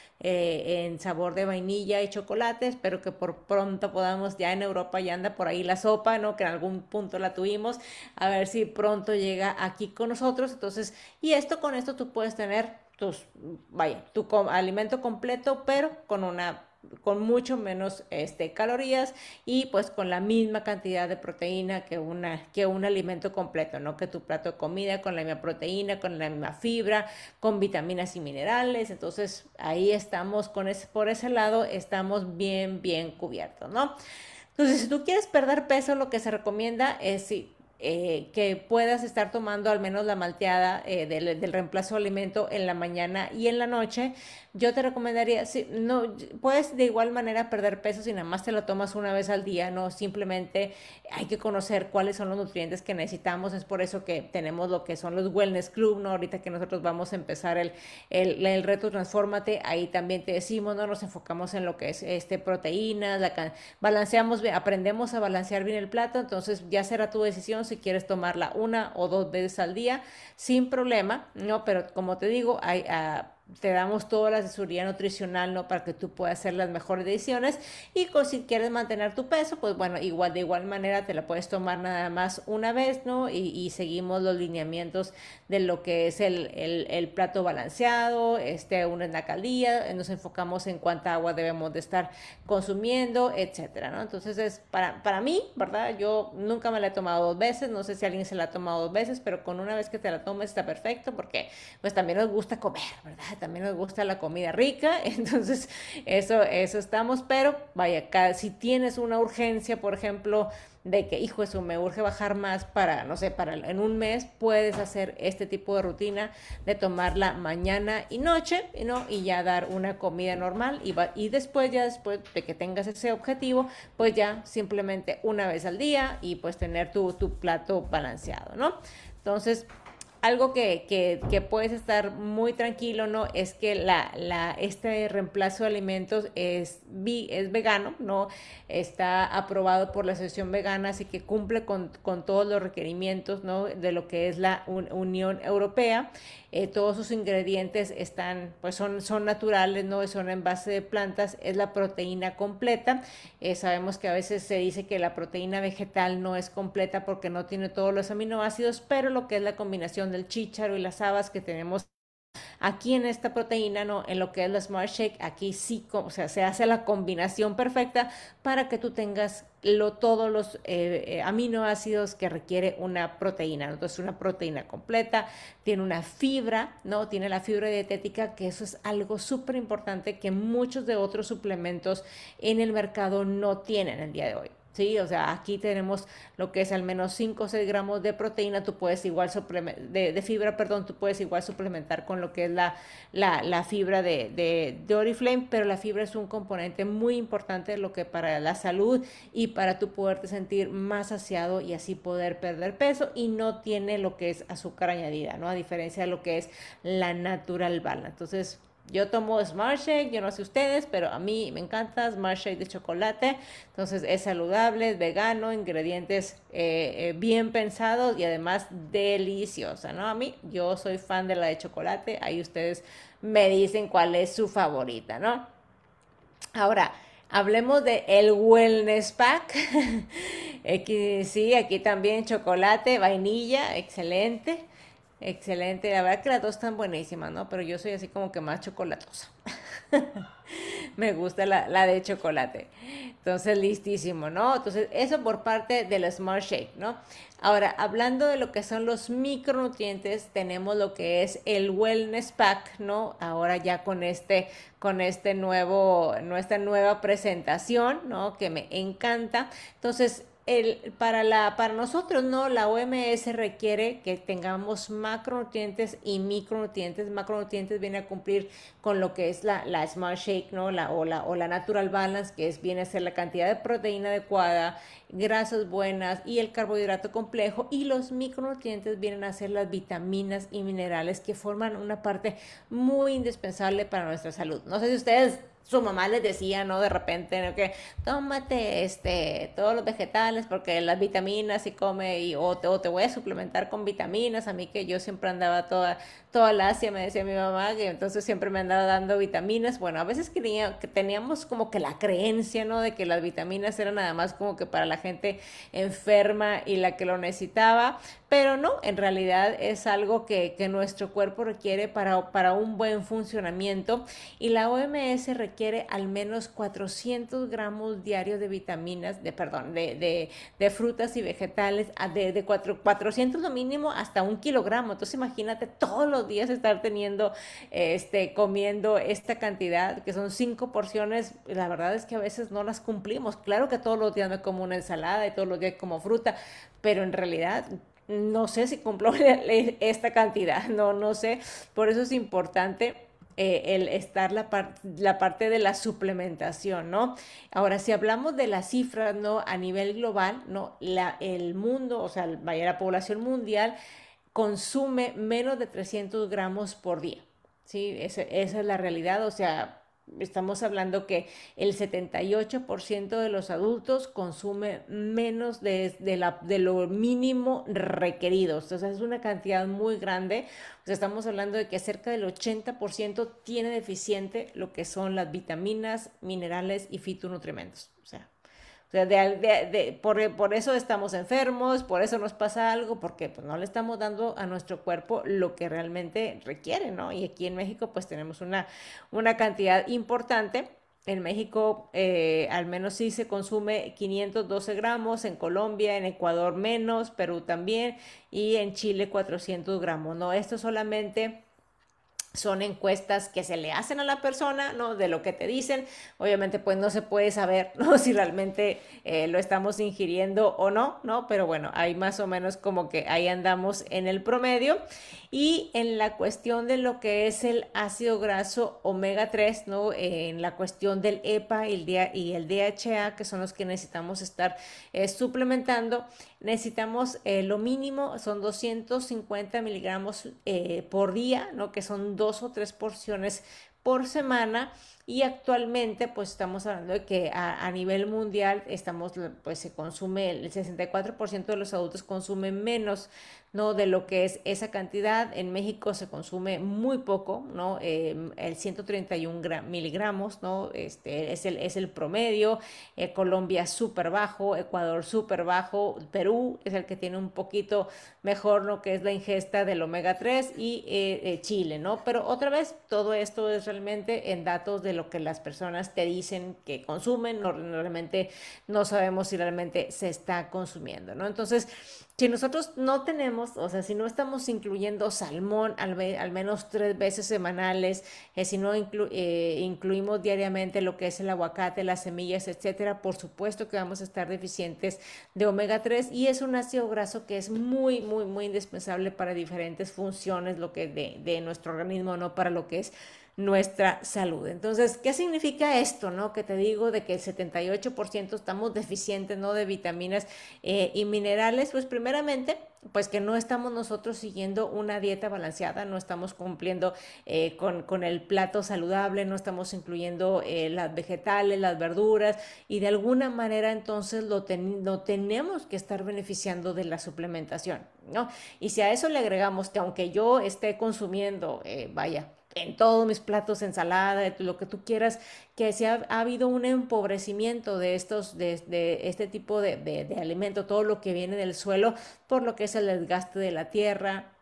en sabor de vainilla y chocolate. Espero que por pronto podamos, ya en Europa ya anda por ahí la sopa, ¿no? Que en algún punto la tuvimos. A ver si pronto llega aquí con nosotros. Entonces, y esto con esto tú puedes tener tus, vaya, tu alimento completo, pero con una con mucho menos este, calorías y pues con la misma cantidad de proteína que, una, que un alimento completo, ¿no? Que tu plato de comida con la misma proteína, con la misma fibra, con vitaminas y minerales. Entonces ahí estamos con por ese lado estamos bien, bien cubiertos, ¿no? Entonces, si tú quieres perder peso, lo que se recomienda es si eh, que puedas estar tomando al menos la malteada eh, del, reemplazo alimento en la mañana y en la noche. Yo te recomendaría, si, no, puedes de igual manera perder peso si nada más te lo tomas una vez al día, no, simplemente hay que conocer cuáles son los nutrientes que necesitamos, es por eso que tenemos lo que son los Wellness Club, ¿no? Ahorita que nosotros vamos a empezar el, reto transformate ahí también te decimos, ¿no? Nos enfocamos en lo que es este, proteínas, balanceamos, aprendemos a balancear bien el plato, entonces ya será tu decisión si si quieres tomarla una o dos veces al día, sin problema, ¿no? Pero como te digo, hay, ah, te damos toda la asesoría nutricional, ¿no? Para que tú puedas hacer las mejores decisiones. Y si quieres mantener tu peso, pues bueno, igual de igual manera te la puedes tomar nada más una vez, ¿no? Y, seguimos los lineamientos de lo que es el, plato balanceado, este, una en la nos enfocamos en cuánta agua debemos de estar consumiendo, etcétera, ¿no? Entonces es para, para mí, ¿verdad? Yo nunca me la he tomado dos veces, no sé si alguien se la ha tomado dos veces, pero con una vez que te la tomes está perfecto porque pues también nos gusta comer, ¿verdad? también nos gusta la comida rica, entonces eso, eso estamos, pero vaya, si tienes una urgencia, por ejemplo, de que, hijo, eso me urge bajar más para, no sé, para en un mes, puedes hacer este tipo de rutina de tomarla mañana y noche, ¿no? Y ya dar una comida normal y, y después, ya después de que tengas ese objetivo, pues ya simplemente una vez al día y pues tener tu, tu plato balanceado, ¿no? Entonces, algo que, que, puedes estar muy tranquilo, ¿no? Es que la, la, este reemplazo de alimentos es, es vegano, ¿no? Está aprobado por la Asociación Vegana, así que cumple con, todos los requerimientos, ¿no? De lo que es la Unión Europea. Eh, todos sus ingredientes están, pues son, son naturales, no son en base de plantas, es la proteína completa. Eh, sabemos que a veces se dice que la proteína vegetal no es completa porque no tiene todos los aminoácidos, pero lo que es la combinación del chícharo y las habas que tenemos Aquí en esta proteína, no, en lo que es la Smart Shake, aquí sí, o sea, se hace la combinación perfecta para que tú tengas lo, todos los eh, eh, aminoácidos que requiere una proteína. Entonces, una proteína completa, tiene una fibra, ¿no? Tiene la fibra dietética, que eso es algo súper importante que muchos de otros suplementos en el mercado no tienen el día de hoy. ¿sí? O sea, aquí tenemos lo que es al menos 5 o 6 gramos de proteína, tú puedes igual de, de, fibra, perdón, tú puedes igual suplementar con lo que es la, la, fibra de, Oriflame, pero la fibra es un componente muy importante lo que para la salud y para tú poderte sentir más saciado y así poder perder peso y no tiene lo que es azúcar añadida, ¿no? A diferencia de lo que es la natural bala. Entonces, yo tomo Smart yo no sé ustedes, pero a mí me encanta Smart Shake de chocolate. Entonces es saludable, es vegano, ingredientes eh, eh, bien pensados y además deliciosa, ¿no? A mí, yo soy fan de la de chocolate, ahí ustedes me dicen cuál es su favorita, ¿no? Ahora, hablemos de el wellness pack. sí, aquí también chocolate, vainilla, excelente. Excelente, la verdad que las dos están buenísimas, ¿no? Pero yo soy así como que más chocolatosa. Me gusta la, de chocolate. Entonces, listísimo, ¿no? Entonces, eso por parte del Smart Shake, ¿no? Ahora, hablando de lo que son los micronutrientes, tenemos lo que es el Wellness Pack, ¿no? Ahora ya con este, con este nuevo, nuestra nueva presentación, ¿no? Que me encanta. Entonces, para, la, para nosotros no, la OMS requiere que tengamos macronutrientes y micronutrientes. Macronutrientes viene a cumplir con lo que es la, la Smart Shake ¿no? la, o, la, o la Natural Balance, que es, viene a ser la cantidad de proteína adecuada, grasas buenas y el carbohidrato complejo. Y los micronutrientes vienen a ser las vitaminas y minerales que forman una parte muy indispensable para nuestra salud. No sé si ustedes su mamá les decía, ¿no? De repente, ¿no? Que tómate este, todos los vegetales porque las vitaminas y come, y, o, te, voy a suplementar con vitaminas. A mí que yo siempre andaba toda, toda la Asia, me decía mi mamá, que entonces siempre me andaba dando vitaminas. Bueno, a veces quería que teníamos como que la creencia, ¿no? De que las vitaminas eran nada más como que para la gente enferma y la que lo necesitaba, pero no, en realidad es algo que, nuestro cuerpo requiere para, para, un buen funcionamiento y la OMS requiere al menos 400 gramos diarios de vitaminas, de perdón, de, frutas y vegetales, de, 400 lo mínimo hasta un kilogramo. Entonces imagínate todos los días estar teniendo, este, comiendo esta cantidad, que son cinco porciones, la verdad es que a veces no las cumplimos. Claro que todos los días me como una ensalada y todos los días como fruta, pero en realidad no sé si compró esta cantidad, no, no sé. Por eso es importante eh, el estar la, la, parte de la suplementación, ¿no? Ahora, si hablamos de las cifras, ¿no? A nivel global, ¿no? La, el mundo, o sea, la población mundial consume menos de 300 gramos por día, ¿sí? esa es la realidad, o sea, Estamos hablando que el 78% de los adultos consume menos de, de, lo mínimo requerido. Entonces es una cantidad muy grande. estamos hablando de que cerca del 80% tiene deficiente lo que son las vitaminas, minerales y fitonutrimentos sea, de, por, por, eso estamos enfermos, por eso nos pasa algo, porque pues, no le estamos dando a nuestro cuerpo lo que realmente requiere, ¿no? Y aquí en México pues tenemos una, una cantidad importante. En México eh, al menos sí se consume 512 gramos, en Colombia, en Ecuador menos, Perú también y en Chile 400 gramos, ¿no? Esto solamente son encuestas que se le hacen a la persona, ¿no? De lo que te dicen. Obviamente, pues no se puede saber, ¿no? Si realmente eh, lo estamos ingiriendo o no, ¿no? Pero bueno, ahí más o menos como que ahí andamos en el promedio. Y en la cuestión de lo que es el ácido graso omega 3, ¿no? en la cuestión del EPA y el, DHA, que son los que necesitamos estar eh, suplementando, necesitamos eh, lo mínimo, son 250 miligramos eh, por día, ¿no? que son dos o tres porciones por semana y actualmente pues estamos hablando de que a, nivel mundial estamos pues se consume el 64% de los adultos consumen menos ¿no? de lo que es esa cantidad. En México se consume muy poco, ¿no? Em, el 131 miligramos ¿no? este, es, el, es el promedio, eh, Colombia súper bajo, Ecuador súper bajo, Perú es el que tiene un poquito mejor lo que es la ingesta del omega 3 y eh, eh, Chile, ¿no? Pero otra vez, todo esto es realmente en datos de lo que las personas te dicen que consumen, normalmente no sabemos si realmente se está consumiendo, ¿no? Entonces, si nosotros no tenemos, o sea, si no estamos incluyendo salmón al, menos tres veces semanales, eh, si no eh, incluimos diariamente lo que es el aguacate, las semillas, etcétera, por supuesto que vamos a estar deficientes de omega 3 y es un ácido graso que es muy, muy, muy indispensable para diferentes funciones lo que de, de nuestro organismo, no para lo que es nuestra salud. Entonces, ¿qué significa esto, no? Que te digo de que el 78% estamos deficientes, ¿no? De vitaminas eh, y minerales. Pues primeramente, pues que no estamos nosotros siguiendo una dieta balanceada, no estamos cumpliendo eh, con, el plato saludable, no estamos incluyendo eh, las vegetales, las verduras y de alguna manera entonces lo, tenemos que estar beneficiando de la suplementación, ¿no? Y si a eso le agregamos que aunque yo esté consumiendo, vaya, en todos mis platos, ensalada, lo que tú quieras, que si ha, habido un empobrecimiento de estos, de, este tipo de, de alimento, todo lo que viene del suelo, por lo que es el desgaste de la tierra,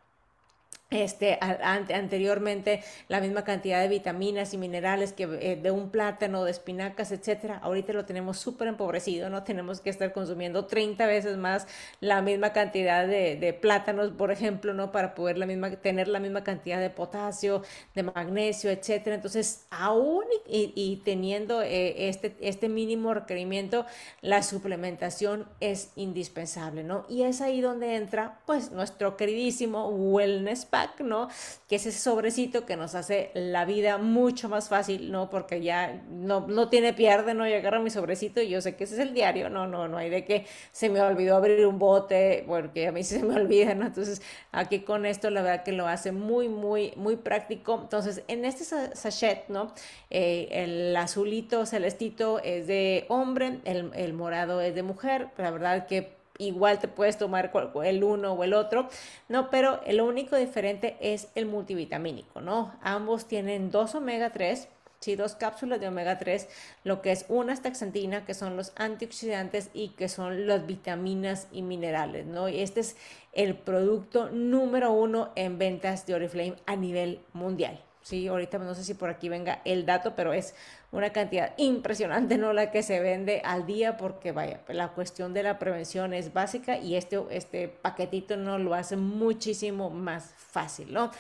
este, ante anteriormente la misma cantidad de vitaminas y minerales que eh, de un plátano, de espinacas, etcétera. Ahorita lo tenemos súper empobrecido, no tenemos que estar consumiendo 30 veces más la misma cantidad de, plátanos, por ejemplo, ¿no? Para poder la misma, tener la misma cantidad de potasio, de magnesio, etcétera. Entonces, aún y, teniendo eh, este, este mínimo requerimiento, la suplementación es indispensable, ¿no? Y es ahí donde entra, pues, nuestro queridísimo wellness pack ¿no? Que es ese sobrecito que nos hace la vida mucho más fácil, ¿no? Porque ya no, no tiene pierde, ¿no? Yo agarro mi sobrecito y yo sé que ese es el diario, no, no, no hay de que se me olvidó abrir un bote, porque a mí se me olvida, ¿no? Entonces, aquí con esto la verdad que lo hace muy, muy, muy práctico. Entonces, en este sachet, ¿no? Eh, el azulito celestito es de hombre, el, el morado es de mujer, la verdad que igual te puedes tomar el uno o el otro, no, pero lo único diferente es el multivitamínico, ¿no? Ambos tienen dos omega 3. Sí, dos cápsulas de omega 3, lo que es una staxantina, que son los antioxidantes y que son las vitaminas y minerales, ¿no? Y este es el producto número uno en ventas de Oriflame a nivel mundial. Sí, ahorita no sé si por aquí venga el dato, pero es una cantidad impresionante, ¿no? La que se vende al día, porque vaya, la cuestión de la prevención es básica y este, este paquetito nos lo hace muchísimo más fácil, ¿no?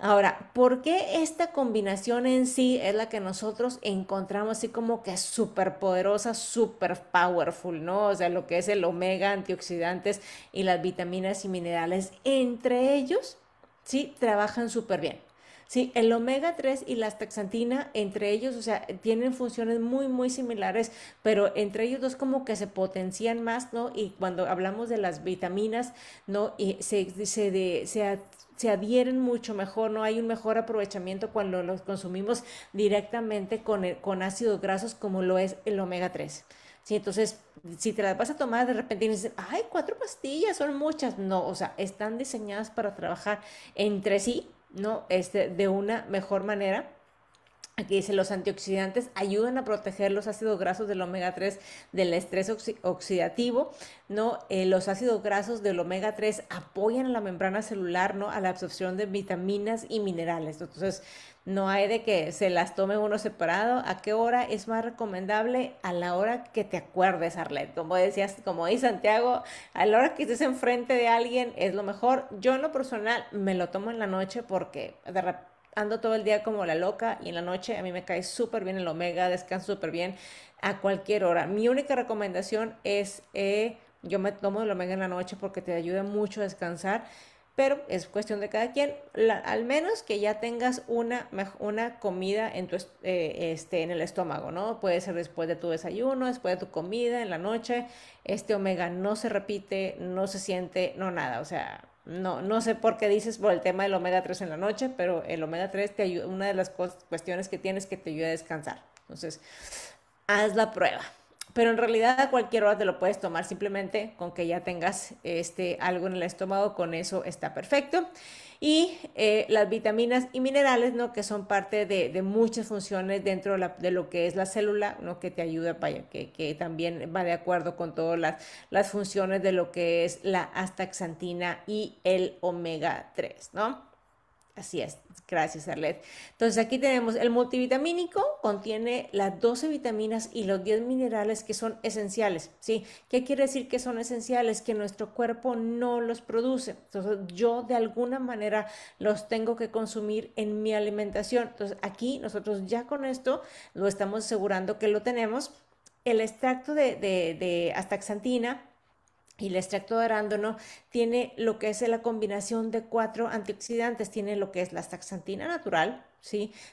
Ahora, ¿por qué esta combinación en sí es la que nosotros encontramos así como que súper poderosa, súper powerful, ¿no? O sea, lo que es el omega, antioxidantes y las vitaminas y minerales, entre ellos, sí, trabajan súper bien. Sí, el omega 3 y la taxantina, entre ellos, o sea, tienen funciones muy, muy similares, pero entre ellos dos como que se potencian más, ¿no? Y cuando hablamos de las vitaminas, ¿no? Y se, se, se se adhieren mucho mejor, no hay un mejor aprovechamiento cuando los consumimos directamente con, con ácidos grasos como lo es el omega 3. Sí, entonces, si te las vas a tomar de repente y dices, ay, cuatro pastillas, son muchas. No, o sea, están diseñadas para trabajar entre sí ¿no? Este, de una mejor manera. Aquí dice, los antioxidantes ayudan a proteger los ácidos grasos del omega 3 del estrés oxidativo, ¿no? Eh, los ácidos grasos del omega 3 apoyan a la membrana celular, ¿no? A la absorción de vitaminas y minerales. Entonces, no hay de que se las tome uno separado. ¿A qué hora es más recomendable? A la hora que te acuerdes, Arlet. Como decías, como dice Santiago, a la hora que estés enfrente de alguien es lo mejor. Yo en lo personal me lo tomo en la noche porque ando todo el día como la loca y en la noche a mí me cae súper bien el omega, descanso súper bien a cualquier hora. Mi única recomendación es, eh, yo me tomo el omega en la noche porque te ayuda mucho a descansar pero es cuestión de cada quien, al menos que ya tengas una, una comida en, tu, eh, este, en el estómago, ¿no? Puede ser después de tu desayuno, después de tu comida, en la noche, este omega no se repite, no se siente, no nada, o sea, no, no sé por qué dices por el tema del omega 3 en la noche, pero el omega 3 te ayuda, una de las cuestiones que tienes que te ayuda a descansar. Entonces, haz la prueba pero en realidad a cualquier hora te lo puedes tomar, simplemente con que ya tengas este, algo en el estómago, con eso está perfecto. Y eh, las vitaminas y minerales, ¿no? que son parte de, muchas funciones dentro de, lo que es la célula, ¿no? que te ayuda, para, que, también va de acuerdo con todas las, las funciones de lo que es la astaxantina y el omega 3. ¿no? Así es, gracias Arlet. Entonces aquí tenemos el multivitamínico, contiene las 12 vitaminas y los 10 minerales que son esenciales, ¿sí? ¿Qué quiere decir que son esenciales? Que nuestro cuerpo no los produce. Entonces yo de alguna manera los tengo que consumir en mi alimentación. Entonces aquí nosotros ya con esto lo estamos asegurando que lo tenemos. El extracto de, de, de astaxantina y el extracto de arándano tiene lo que es la combinación de cuatro antioxidantes. Tiene lo que es la taxantina natural,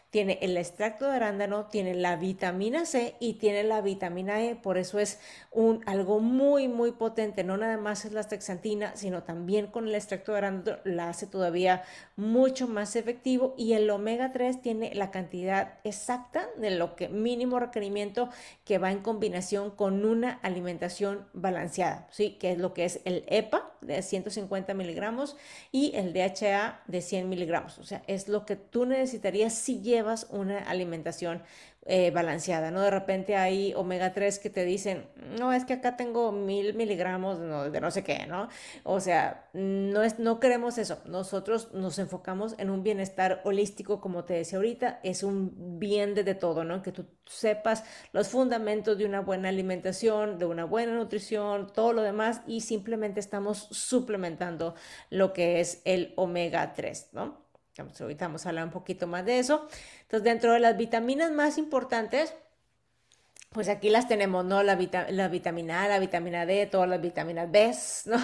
tiene el extracto de arándano, tiene la vitamina C y tiene la vitamina E, por eso es un, algo muy, muy potente, no nada más es la taxantina, sino también con el extracto de arándano la hace todavía mucho más efectivo y el omega 3 tiene la cantidad exacta de lo que mínimo requerimiento que va en combinación con una alimentación balanceada, ¿sí? Que es lo que es el EPA de 150 miligramos y el DHA de 100 miligramos, o sea, es lo que tú necesitarías si llevas una alimentación eh, balanceada, ¿no? De repente hay omega 3 que te dicen, no, es que acá tengo mil miligramos de no sé qué, ¿no? O sea, no, es, no queremos eso. Nosotros nos enfocamos en un bienestar holístico, como te decía ahorita, es un bien de todo, ¿no? Que tú sepas los fundamentos de una buena alimentación, de una buena nutrición, todo lo demás, y simplemente estamos suplementando lo que es el omega 3, ¿no? ahorita vamos a hablar un poquito más de eso. Entonces, dentro de las vitaminas más importantes, pues aquí las tenemos, ¿no? La, la, vitamina A, la vitamina D, todas las vitaminas B, ¿no?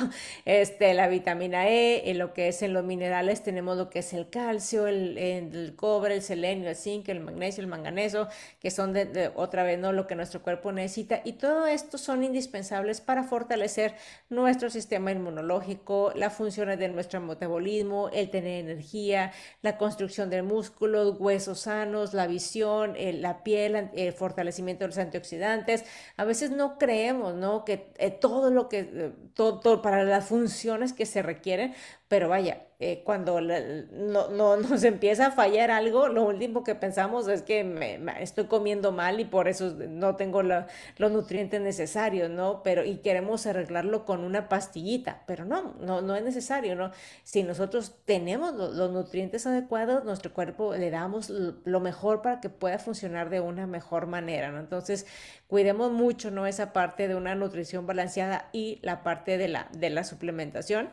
Este, la vitamina E, en lo que es en los minerales tenemos lo que es el calcio, el, cobre, el selenio, el zinc, el magnesio, el manganeso, que son de, otra vez, ¿no? Lo que nuestro cuerpo necesita. Y todo esto son indispensables para fortalecer nuestro sistema inmunológico, las funciones de nuestro metabolismo, el tener energía, la construcción del músculo, huesos sanos, la visión, eh, la piel, el eh, fortalecimiento los antioxidantes, antioxidantes. A veces no creemos, ¿no? Que eh, todo lo que, eh, todo, para las funciones que se requieren, pero vaya, eh, cuando no, nos empieza a fallar algo, lo último que pensamos es que me, estoy comiendo mal y por eso no tengo los nutrientes necesarios, ¿no? Pero, y queremos arreglarlo con una pastillita, pero no, no, es necesario, ¿no? Si nosotros tenemos los, nutrientes adecuados, nuestro cuerpo le damos lo mejor para que pueda funcionar de una mejor manera, ¿no? Entonces, cuidemos mucho, ¿no? Esa parte de una nutrición balanceada y la parte de la, de la suplementación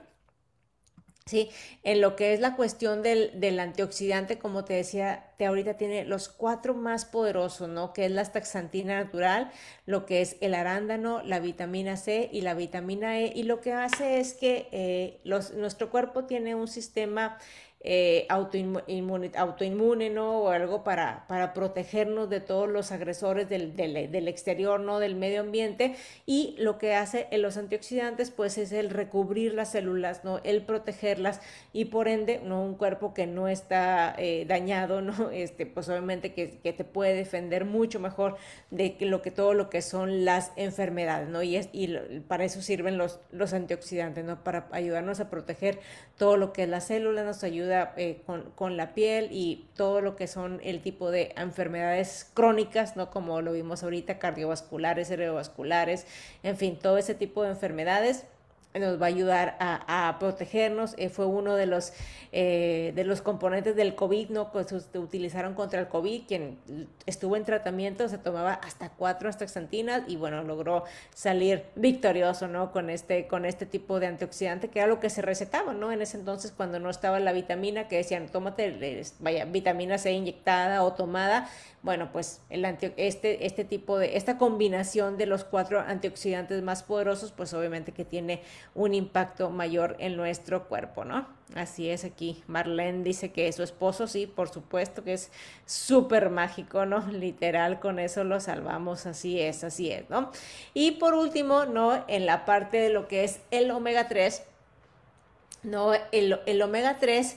¿sí? En lo que es la cuestión del, antioxidante, como te decía, te ahorita tiene los cuatro más poderosos, ¿no? Que es la taxantina natural, lo que es el arándano, la vitamina C y la vitamina E. Y lo que hace es que eh, nuestro cuerpo tiene un sistema eh, autoinmune, autoinmune, ¿no? O algo para, para protegernos de todos los agresores del, del, exterior, ¿no? Del medio ambiente. Y lo que hace en los antioxidantes, pues es el recubrir las células, ¿no? El protegerlas y por ende, ¿no? Un cuerpo que no está eh, dañado, ¿no? Este, pues obviamente que, te puede defender mucho mejor de lo que todo lo que son las enfermedades, ¿no? Y, es, y para eso sirven los, los antioxidantes, ¿no? Para ayudarnos a proteger todo lo que es las células, nos ayuda eh, con, con, la piel y todo lo que son el tipo de enfermedades crónicas, ¿no? Como lo vimos ahorita, cardiovasculares, cerebrovasculares, en fin, todo ese tipo de enfermedades nos va a ayudar a, protegernos. Eh, fue uno de los, eh, de los componentes del COVID, ¿no? Que se utilizaron contra el COVID. Quien estuvo en tratamiento se tomaba hasta cuatro astaxantinas y bueno, logró salir victorioso, ¿no? Con este, con este tipo de antioxidante, que era lo que se recetaba, ¿no? En ese entonces, cuando no estaba la vitamina, que decían, tómate, eh, vaya, vitamina C inyectada o tomada, bueno, pues el este, este tipo de, esta combinación de los cuatro antioxidantes más poderosos, pues obviamente que tiene un impacto mayor en nuestro cuerpo, ¿no? Así es aquí. Marlene dice que es su esposo, sí, por supuesto que es súper mágico, ¿no? Literal, con eso lo salvamos, así es, así es, ¿no? Y por último, ¿no? En la parte de lo que es el omega 3, ¿no? El, el omega 3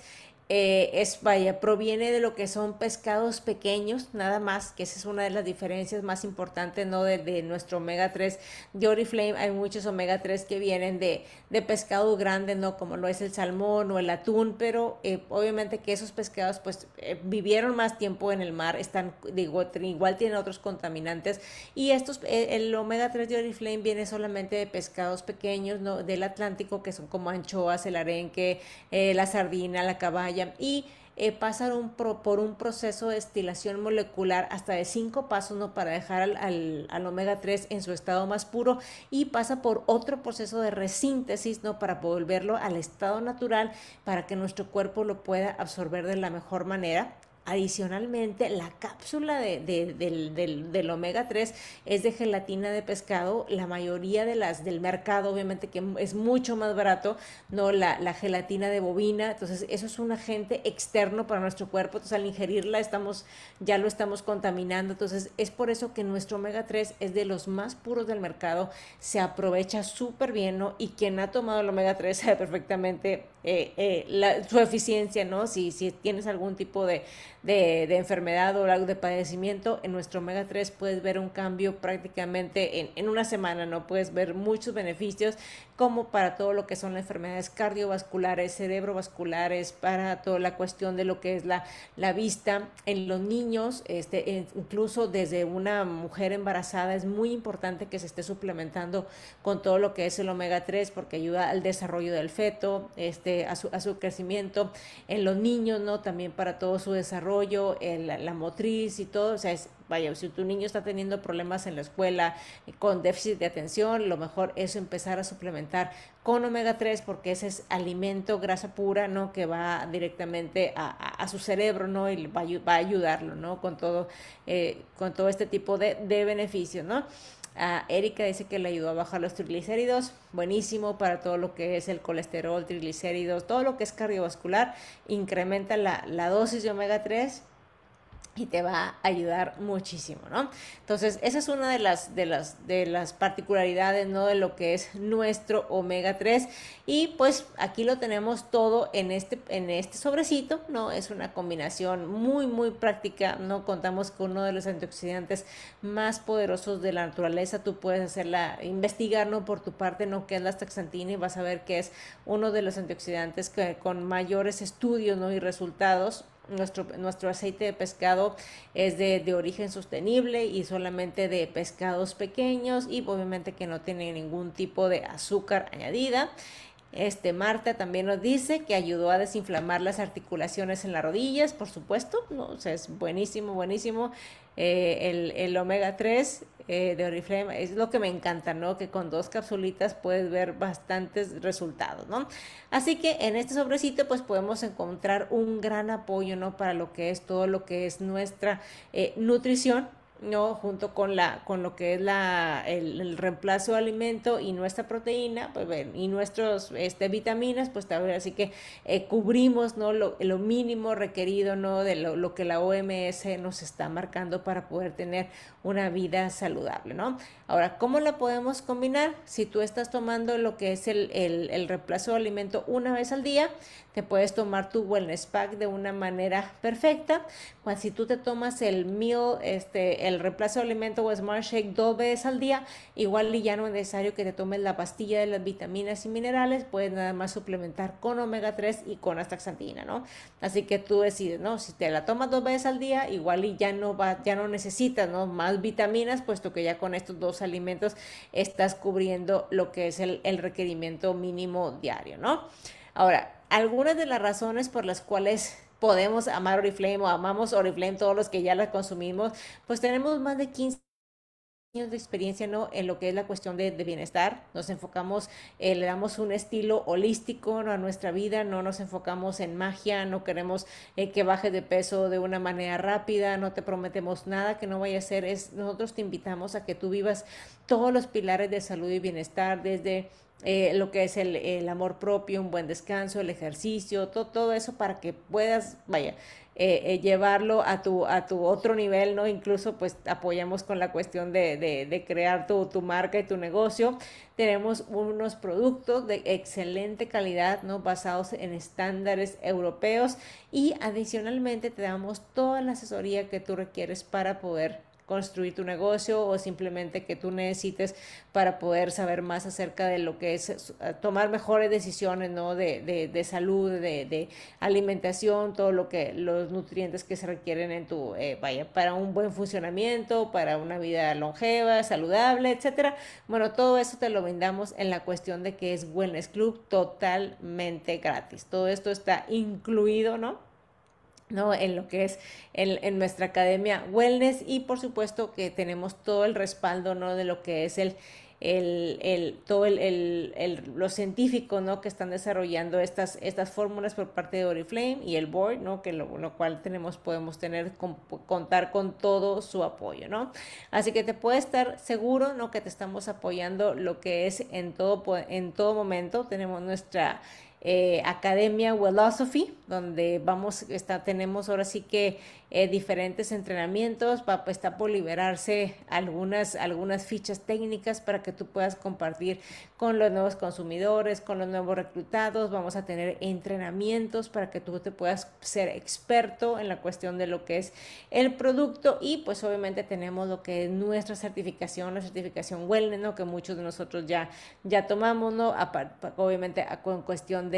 eh, es, vaya, proviene de lo que son pescados pequeños, nada más, que esa es una de las diferencias más importantes, ¿no? De, nuestro omega 3 de Oriflame, hay muchos omega 3 que vienen de, pescado grande, ¿no? Como lo es el salmón o el atún, pero eh, obviamente que esos pescados, pues, eh, vivieron más tiempo en el mar, están, igual tienen otros contaminantes, y estos, el omega 3 de Oriflame viene solamente de pescados pequeños, ¿no? Del Atlántico, que son como anchoas, el arenque, la sardina, la caballa, y eh, pasa por un proceso de destilación molecular hasta de cinco pasos para dejar al, omega 3 en su estado más puro y pasa por otro proceso de resíntesis ¿no? para volverlo al estado natural para que nuestro cuerpo lo pueda absorber de la mejor manera Adicionalmente, la cápsula del, del, omega 3 es de gelatina de pescado. La mayoría de las del mercado, obviamente, que es mucho más barato, ¿no? La, la gelatina de bovina. Entonces, eso es un agente externo para nuestro cuerpo. Entonces, al ingerirla, estamos, ya lo estamos contaminando. Entonces, es por eso que nuestro omega 3 es de los más puros del mercado. Se aprovecha súper bien, ¿no? Y quien ha tomado el omega 3 sabe perfectamente eh, eh, su eficiencia, ¿no? Si, si tienes algún tipo de de, enfermedad o algo de padecimiento, en nuestro omega 3 puedes ver un cambio prácticamente en, en una semana, ¿no? Puedes ver muchos beneficios como para todo lo que son las enfermedades cardiovasculares, cerebrovasculares, para toda la cuestión de lo que es la, vista en los niños, este, incluso desde una mujer embarazada es muy importante que se esté suplementando con todo lo que es el omega 3 porque ayuda al desarrollo del feto, este, a, su, a su crecimiento en los niños, ¿no? También para todo su desarrollo, el, la motriz y todo, o sea, es Vaya, si tu niño está teniendo problemas en la escuela con déficit de atención, lo mejor es empezar a suplementar con omega 3 porque ese es alimento, grasa pura, ¿no? Que va directamente a, su cerebro, ¿no? Y va, a ayudarlo, ¿no? Con todo, eh, con todo este tipo de, beneficios, ¿no? Ah, Erika dice que le ayudó a bajar los triglicéridos, buenísimo para todo lo que es el colesterol, triglicéridos, todo lo que es cardiovascular, incrementa la, la dosis de omega 3 y te va a ayudar muchísimo, ¿no? Entonces, esa es una de las, de las, de las particularidades, ¿no? De lo que es nuestro omega 3. Y pues aquí lo tenemos todo en este, en este sobrecito, ¿no? Es una combinación muy, muy práctica, ¿no? Contamos con uno de los antioxidantes más poderosos de la naturaleza. Tú puedes hacerla, investigar, ¿no? Por tu parte, ¿no? Que es la taxantina y vas a ver que es uno de los antioxidantes que, con mayores estudios, ¿no? Y resultados nuestro, aceite de pescado es de, de, origen sostenible y solamente de pescados pequeños y obviamente que no tiene ningún tipo de azúcar añadida. Este, Marta también nos dice que ayudó a desinflamar las articulaciones en las rodillas, por supuesto, ¿no? O sea, es buenísimo, buenísimo. Eh, el, omega 3 eh, de Oriflame es lo que me encanta, ¿no? Que con dos capsulitas puedes ver bastantes resultados, ¿no? Así que en este sobrecito pues podemos encontrar un gran apoyo, ¿no? Para lo que es todo lo que es nuestra eh, nutrición ¿no? Junto con, la, con lo que es la, el, reemplazo de alimento y nuestra proteína, pues y nuestras este, vitaminas, pues también así que eh, cubrimos, ¿no? Lo, mínimo requerido, ¿no? De lo, que la OMS nos está marcando para poder tener una vida saludable, ¿no? Ahora, ¿cómo la podemos combinar? Si tú estás tomando lo que es el, reemplazo de alimento una vez al día, te puedes tomar tu wellness pack de una manera perfecta. Pues, si tú te tomas el meal, este, el reemplazo de alimento o Smart Shake dos veces al día, igual y ya no es necesario que te tomes la pastilla de las vitaminas y minerales, puedes nada más suplementar con omega 3 y con astaxantina, ¿no? Así que tú decides, ¿no? Si te la tomas dos veces al día, igual y ya no va, ya no necesitas, ¿no? Más vitaminas, puesto que ya con estos dos alimentos estás cubriendo lo que es el, el requerimiento mínimo diario, ¿no? Ahora, algunas de las razones por las cuales podemos amar Oriflame o amamos Oriflame todos los que ya la consumimos, pues tenemos más de 15 años de experiencia ¿no? en lo que es la cuestión de, bienestar. Nos enfocamos, eh, le damos un estilo holístico ¿no? a nuestra vida, no nos enfocamos en magia, no queremos eh, que baje de peso de una manera rápida, no te prometemos nada que no vaya a ser. Es, nosotros te invitamos a que tú vivas todos los pilares de salud y bienestar, desde eh, lo que es el, amor propio, un buen descanso, el ejercicio, todo, eso para que puedas, vaya, eh, eh, llevarlo a tu, a tu otro nivel, ¿no? Incluso pues apoyamos con la cuestión de, crear tu, tu, marca y tu negocio. Tenemos unos productos de excelente calidad, ¿no? Basados en estándares europeos y adicionalmente te damos toda la asesoría que tú requieres para poder construir tu negocio o simplemente que tú necesites para poder saber más acerca de lo que es eh, eh, tomar mejores decisiones, ¿no? De, de, salud, de, de, alimentación, todo lo que, los nutrientes que se requieren en tu, eh, vaya, para un buen funcionamiento, para una vida longeva, saludable, etcétera. Bueno, todo eso te lo brindamos en la cuestión de que es Wellness Club totalmente gratis. Todo esto está incluido, ¿no? ¿no? en lo que es en nuestra academia wellness y por supuesto que tenemos todo el respaldo ¿no? de lo que es el, el, el, todo el, el, ¿no? que están desarrollando estas, estas fórmulas por parte de Oriflame y el board, ¿no? que lo, cual tenemos, podemos tener, contar con todo su apoyo. ¿no? Así que te puedes estar seguro ¿no? que te estamos apoyando lo que es en todo, en todo momento. Tenemos nuestra eh, Academia Philosophy, donde vamos, está, tenemos ahora sí que eh, diferentes entrenamientos para pues, está por liberarse algunas, algunas fichas técnicas para que tú puedas compartir con los nuevos consumidores, con los nuevos reclutados. Vamos a tener entrenamientos para que tú te puedas ser experto en la cuestión de lo que es el producto y pues obviamente tenemos lo que es nuestra certificación, la certificación wellness, que muchos de nosotros ya, ya tomamos, ¿no? obviamente con cuestión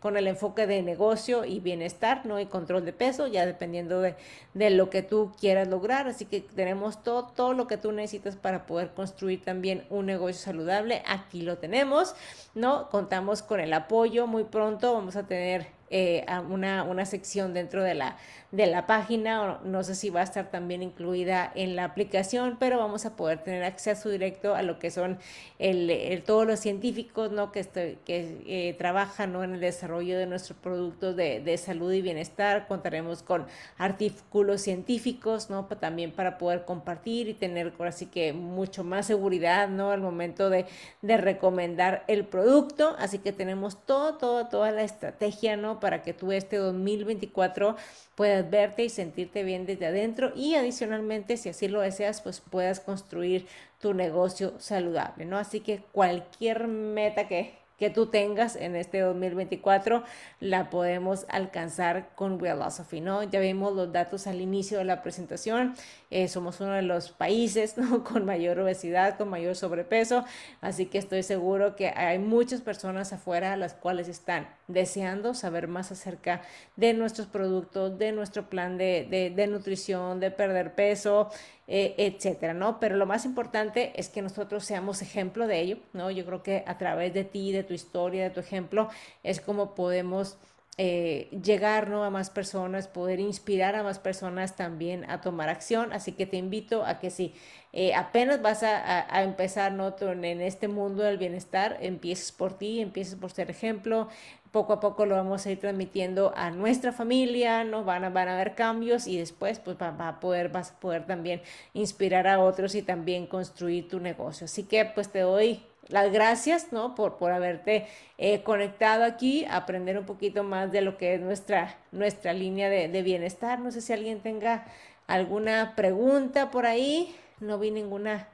con el enfoque de negocio y bienestar, ¿no? Y control de peso, ya dependiendo de, de lo que tú quieras lograr. Así que tenemos todo, todo lo que tú necesitas para poder construir también un negocio saludable. Aquí lo tenemos, ¿no? Contamos con el apoyo. Muy pronto vamos a tener eh, una, una, sección dentro de la, de la página, no sé si va a estar también incluida en la aplicación, pero vamos a poder tener acceso directo a lo que son el, todos los científicos ¿no? que, este, que eh, trabajan en el desarrollo de nuestros productos de, de, salud y bienestar. Contaremos con artículos científicos ¿no? también para poder compartir y tener así que mucho más seguridad ¿no? al momento de, de recomendar el producto. Así que tenemos todo, todo, toda la estrategia ¿no? para que tú este 2024 puedas verte y sentirte bien desde adentro y adicionalmente, si así lo deseas, pues puedas construir tu negocio saludable, ¿no? Así que cualquier meta que que tú tengas en este 2024 la podemos alcanzar con Wheelosophy, ¿no? Ya vimos los datos al inicio de la presentación, eh, somos uno de los países con mayor obesidad, con mayor sobrepeso, así que estoy seguro que hay muchas personas afuera las cuales están deseando saber más acerca de nuestros productos, de nuestro plan de, de nutrición, de perder peso, eh, etcétera, ¿no? Pero lo más importante es que nosotros seamos ejemplo de ello, ¿no? Yo creo que a través de ti, de tu historia, de tu ejemplo, es como podemos eh, llegar ¿no? a más personas, poder inspirar a más personas también a tomar acción. Así que te invito a que si eh, apenas vas a, empezar ¿no? en este mundo del bienestar, empieces por ti, empieces por ser ejemplo, poco a poco lo vamos a ir transmitiendo a nuestra familia, nos van a, van a haber cambios y después pues va, a poder, vas a poder también inspirar a otros y también construir tu negocio. Así que pues te doy las gracias, ¿no? Por, por haberte eh, conectado aquí, aprender un poquito más de lo que es nuestra, nuestra línea de, de bienestar. No sé si alguien tenga alguna pregunta por ahí. No vi ninguna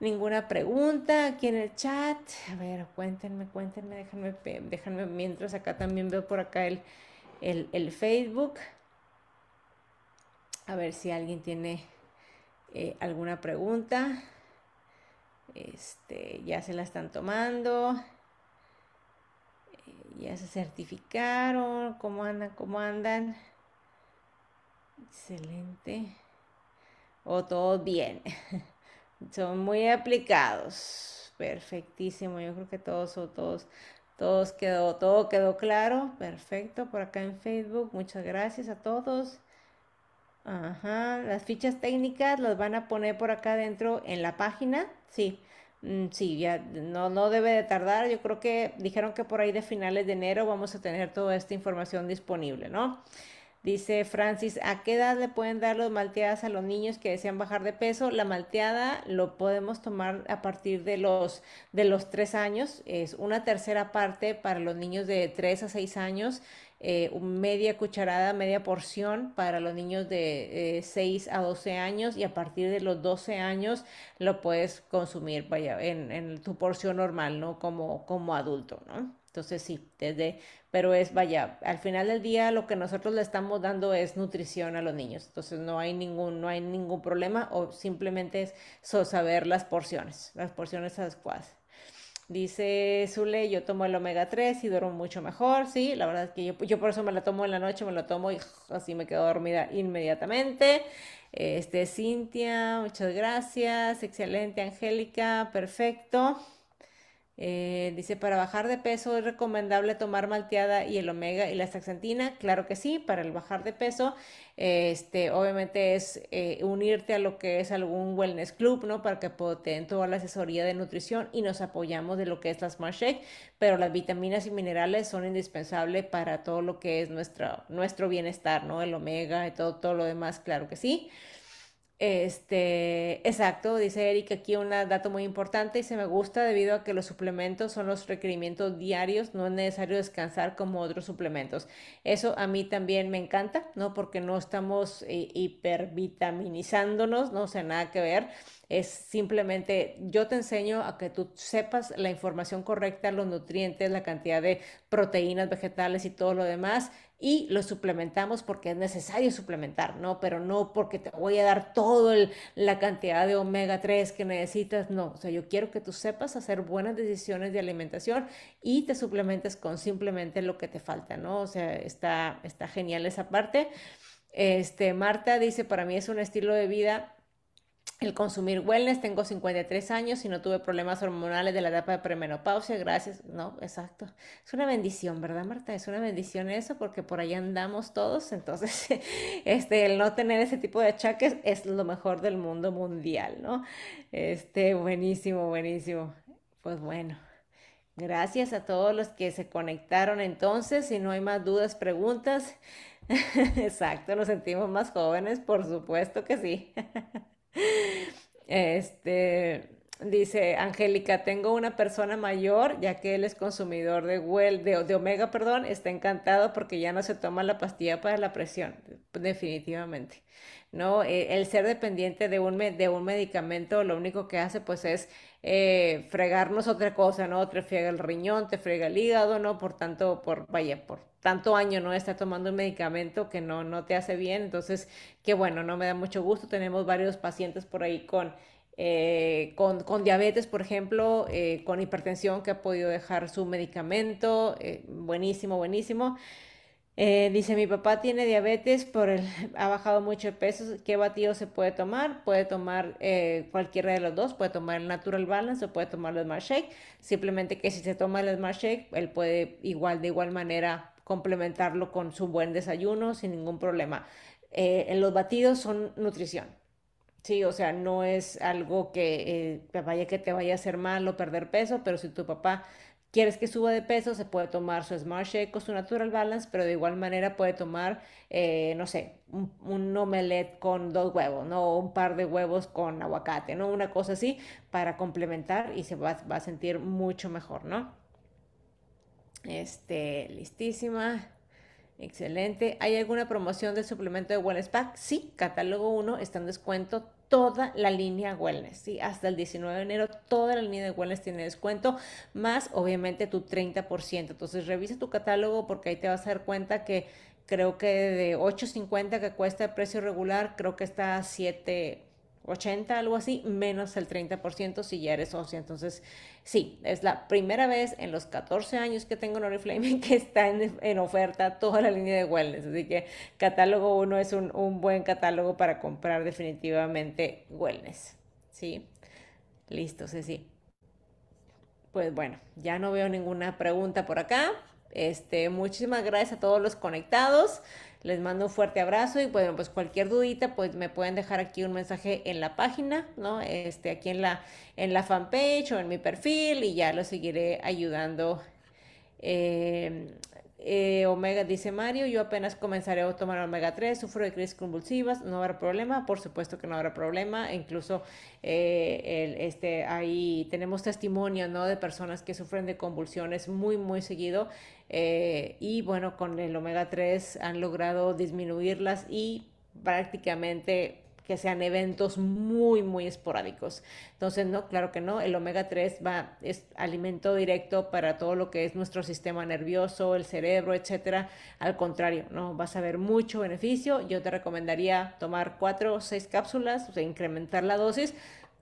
ninguna pregunta aquí en el chat. A ver, cuéntenme, cuéntenme, déjenme, déjenme mientras acá también veo por acá el, el, el Facebook. A ver si alguien tiene eh, alguna pregunta. Este, ya se la están tomando. Eh, ya se certificaron. ¿Cómo andan? ¿Cómo andan? Excelente. O oh, todo bien. Son muy aplicados. Perfectísimo. Yo creo que todos o todos, todos quedó, todo quedó claro. Perfecto. Por acá en Facebook. Muchas gracias a todos. Ajá. Las fichas técnicas las van a poner por acá dentro en la página. Sí. Mm, sí, ya no, no debe de tardar. Yo creo que dijeron que por ahí de finales de enero vamos a tener toda esta información disponible, ¿no? Dice Francis, ¿a qué edad le pueden dar los malteadas a los niños que desean bajar de peso? La malteada lo podemos tomar a partir de los, de los tres años. Es una tercera parte para los niños de tres a seis años, eh, media cucharada, media porción para los niños de eh, seis a doce años y a partir de los doce años lo puedes consumir en, en tu porción normal, ¿no? Como, como adulto, ¿no? Entonces sí, desde, pero es, vaya, al final del día lo que nosotros le estamos dando es nutrición a los niños. Entonces no hay ningún, no hay ningún problema o simplemente es saber las porciones, las porciones adecuadas. Dice Zule, yo tomo el omega 3 y duermo mucho mejor, sí, la verdad es que yo, por eso me la tomo en la noche, me lo tomo y así me quedo dormida inmediatamente. Este, Cintia, muchas gracias, excelente, Angélica, perfecto. Eh, dice, para bajar de peso es recomendable tomar malteada y el omega y la saxantina. Claro que sí, para el bajar de peso, este, obviamente es eh, unirte a lo que es algún wellness club, ¿no? Para que te toda la asesoría de nutrición y nos apoyamos de lo que es la Smart Shake, pero las vitaminas y minerales son indispensables para todo lo que es nuestro nuestro bienestar, ¿no? El omega y todo, todo lo demás, claro que sí. Este, exacto, dice Eric aquí un dato muy importante y se me gusta debido a que los suplementos son los requerimientos diarios, no es necesario descansar como otros suplementos. Eso a mí también me encanta, ¿no? Porque no estamos eh, hipervitaminizándonos, no sé nada que ver. Es simplemente yo te enseño a que tú sepas la información correcta, los nutrientes, la cantidad de proteínas vegetales y todo lo demás y lo suplementamos porque es necesario suplementar, ¿no? Pero no porque te voy a dar toda la cantidad de omega 3 que necesitas, no. O sea, yo quiero que tú sepas hacer buenas decisiones de alimentación y te suplementes con simplemente lo que te falta, ¿no? O sea, está, está genial esa parte. Este, Marta dice, para mí es un estilo de vida el consumir wellness, tengo 53 años y no tuve problemas hormonales de la etapa de premenopausia, gracias, no, exacto. Es una bendición, ¿verdad, Marta? Es una bendición eso porque por ahí andamos todos, entonces este el no tener ese tipo de achaques es lo mejor del mundo mundial, ¿no? Este, buenísimo, buenísimo. Pues bueno, gracias a todos los que se conectaron entonces, si no hay más dudas, preguntas. Exacto, nos sentimos más jóvenes, por supuesto que sí. Este, Dice Angélica, tengo una persona mayor, ya que él es consumidor de, omega, perdón, está encantado porque ya no se toma la pastilla para la presión, definitivamente. ¿no? Eh, el ser dependiente de un, de un medicamento lo único que hace pues es eh, fregarnos otra cosa, ¿no? Te friega el riñón, te frega el hígado, ¿no? Por tanto, por, vaya, por tanto año, ¿no? Está tomando un medicamento que no, no te hace bien, entonces, que bueno, no me da mucho gusto, tenemos varios pacientes por ahí con eh, con, con, diabetes, por ejemplo, eh, con hipertensión que ha podido dejar su medicamento, eh, buenísimo, buenísimo. dice, mi papá tiene diabetes, por el, ha bajado mucho de peso, ¿qué batido se puede tomar? Puede tomar cualquiera de los dos, puede tomar el Natural Balance o puede tomar el Smart Shake, simplemente que si se toma el Smart Shake, él puede igual, de igual manera complementarlo con su buen desayuno sin ningún problema. los batidos son nutrición, Sí, o sea, no es algo eh, que vaya que te vaya a hacer mal o perder peso, pero si tu papá quieres que suba de peso, se puede tomar su Smart Shake o su Natural Balance, pero de igual manera puede tomar, eh, no sé, un, omelette con dos huevos, ¿no? O un par de huevos con aguacate, ¿no? Una cosa así para complementar y se va, va a sentir mucho mejor, ¿no? Este, listísima. Excelente. ¿Hay alguna promoción del suplemento de Wellness Pack? Sí, catálogo 1 está en descuento toda la línea Wellness, ¿sí? Hasta el 19 de enero toda la línea de Wellness tiene descuento, más obviamente tu 30%. Entonces revisa tu catálogo porque ahí te vas a dar cuenta que creo que de 8.50 que cuesta el precio regular, creo que está a 7 80, algo así, menos el 30% si ya eres socio. Entonces, sí, es la primera vez en los 14 años que tengo Nori Oriflame que está en, oferta toda la línea de wellness. Así que catálogo 1 es un, un buen catálogo para comprar definitivamente wellness. ¿Sí? Listo, sí. Pues bueno, ya no veo ninguna pregunta por acá. Este, muchísimas gracias a todos los conectados. Les mando un fuerte abrazo y bueno, pues cualquier dudita, pues me pueden dejar aquí un mensaje en la página, ¿no? Este, aquí en la, en la fanpage o en mi perfil y ya los seguiré ayudando eh, eh, omega, dice Mario, yo apenas comenzaré a tomar omega 3, sufro de crisis convulsivas, no habrá problema, por supuesto que no habrá problema, e incluso eh, este, ahí tenemos testimonio ¿no? de personas que sufren de convulsiones muy, muy seguido eh, y bueno, con el omega 3 han logrado disminuirlas y prácticamente que sean eventos muy, muy esporádicos. Entonces, no, claro que no, el omega 3 va, es alimento directo para todo lo que es nuestro sistema nervioso, el cerebro, etcétera. Al contrario, no, vas a ver mucho beneficio. Yo te recomendaría tomar cuatro o seis cápsulas, o sea, incrementar la dosis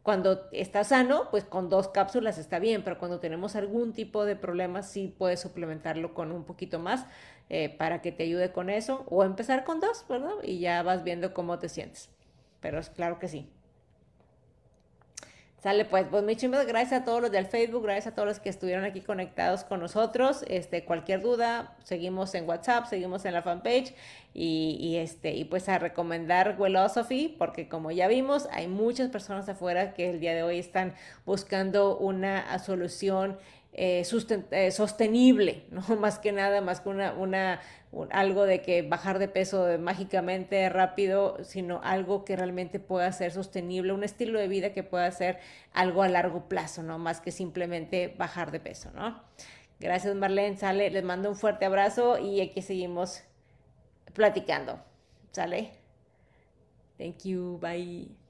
cuando estás sano, pues con dos cápsulas está bien, pero cuando tenemos algún tipo de problema, sí puedes suplementarlo con un poquito más eh, para que te ayude con eso, o empezar con dos, ¿verdad? Y ya vas viendo cómo te sientes pero es claro que sí. Sale pues, pues muchísimas gracias a todos los del Facebook, gracias a todos los que estuvieron aquí conectados con nosotros. Este, cualquier duda, seguimos en WhatsApp, seguimos en la fanpage y, y este, y pues a recomendar Wellosophy, porque como ya vimos, hay muchas personas afuera que el día de hoy están buscando una solución eh, eh, sostenible, ¿no? Más que nada, más que una, una algo de que bajar de peso mágicamente rápido, sino algo que realmente pueda ser sostenible, un estilo de vida que pueda ser algo a largo plazo, ¿no? Más que simplemente bajar de peso, ¿no? Gracias Marlene, sale, les mando un fuerte abrazo y aquí seguimos platicando, ¿sale? Thank you, bye.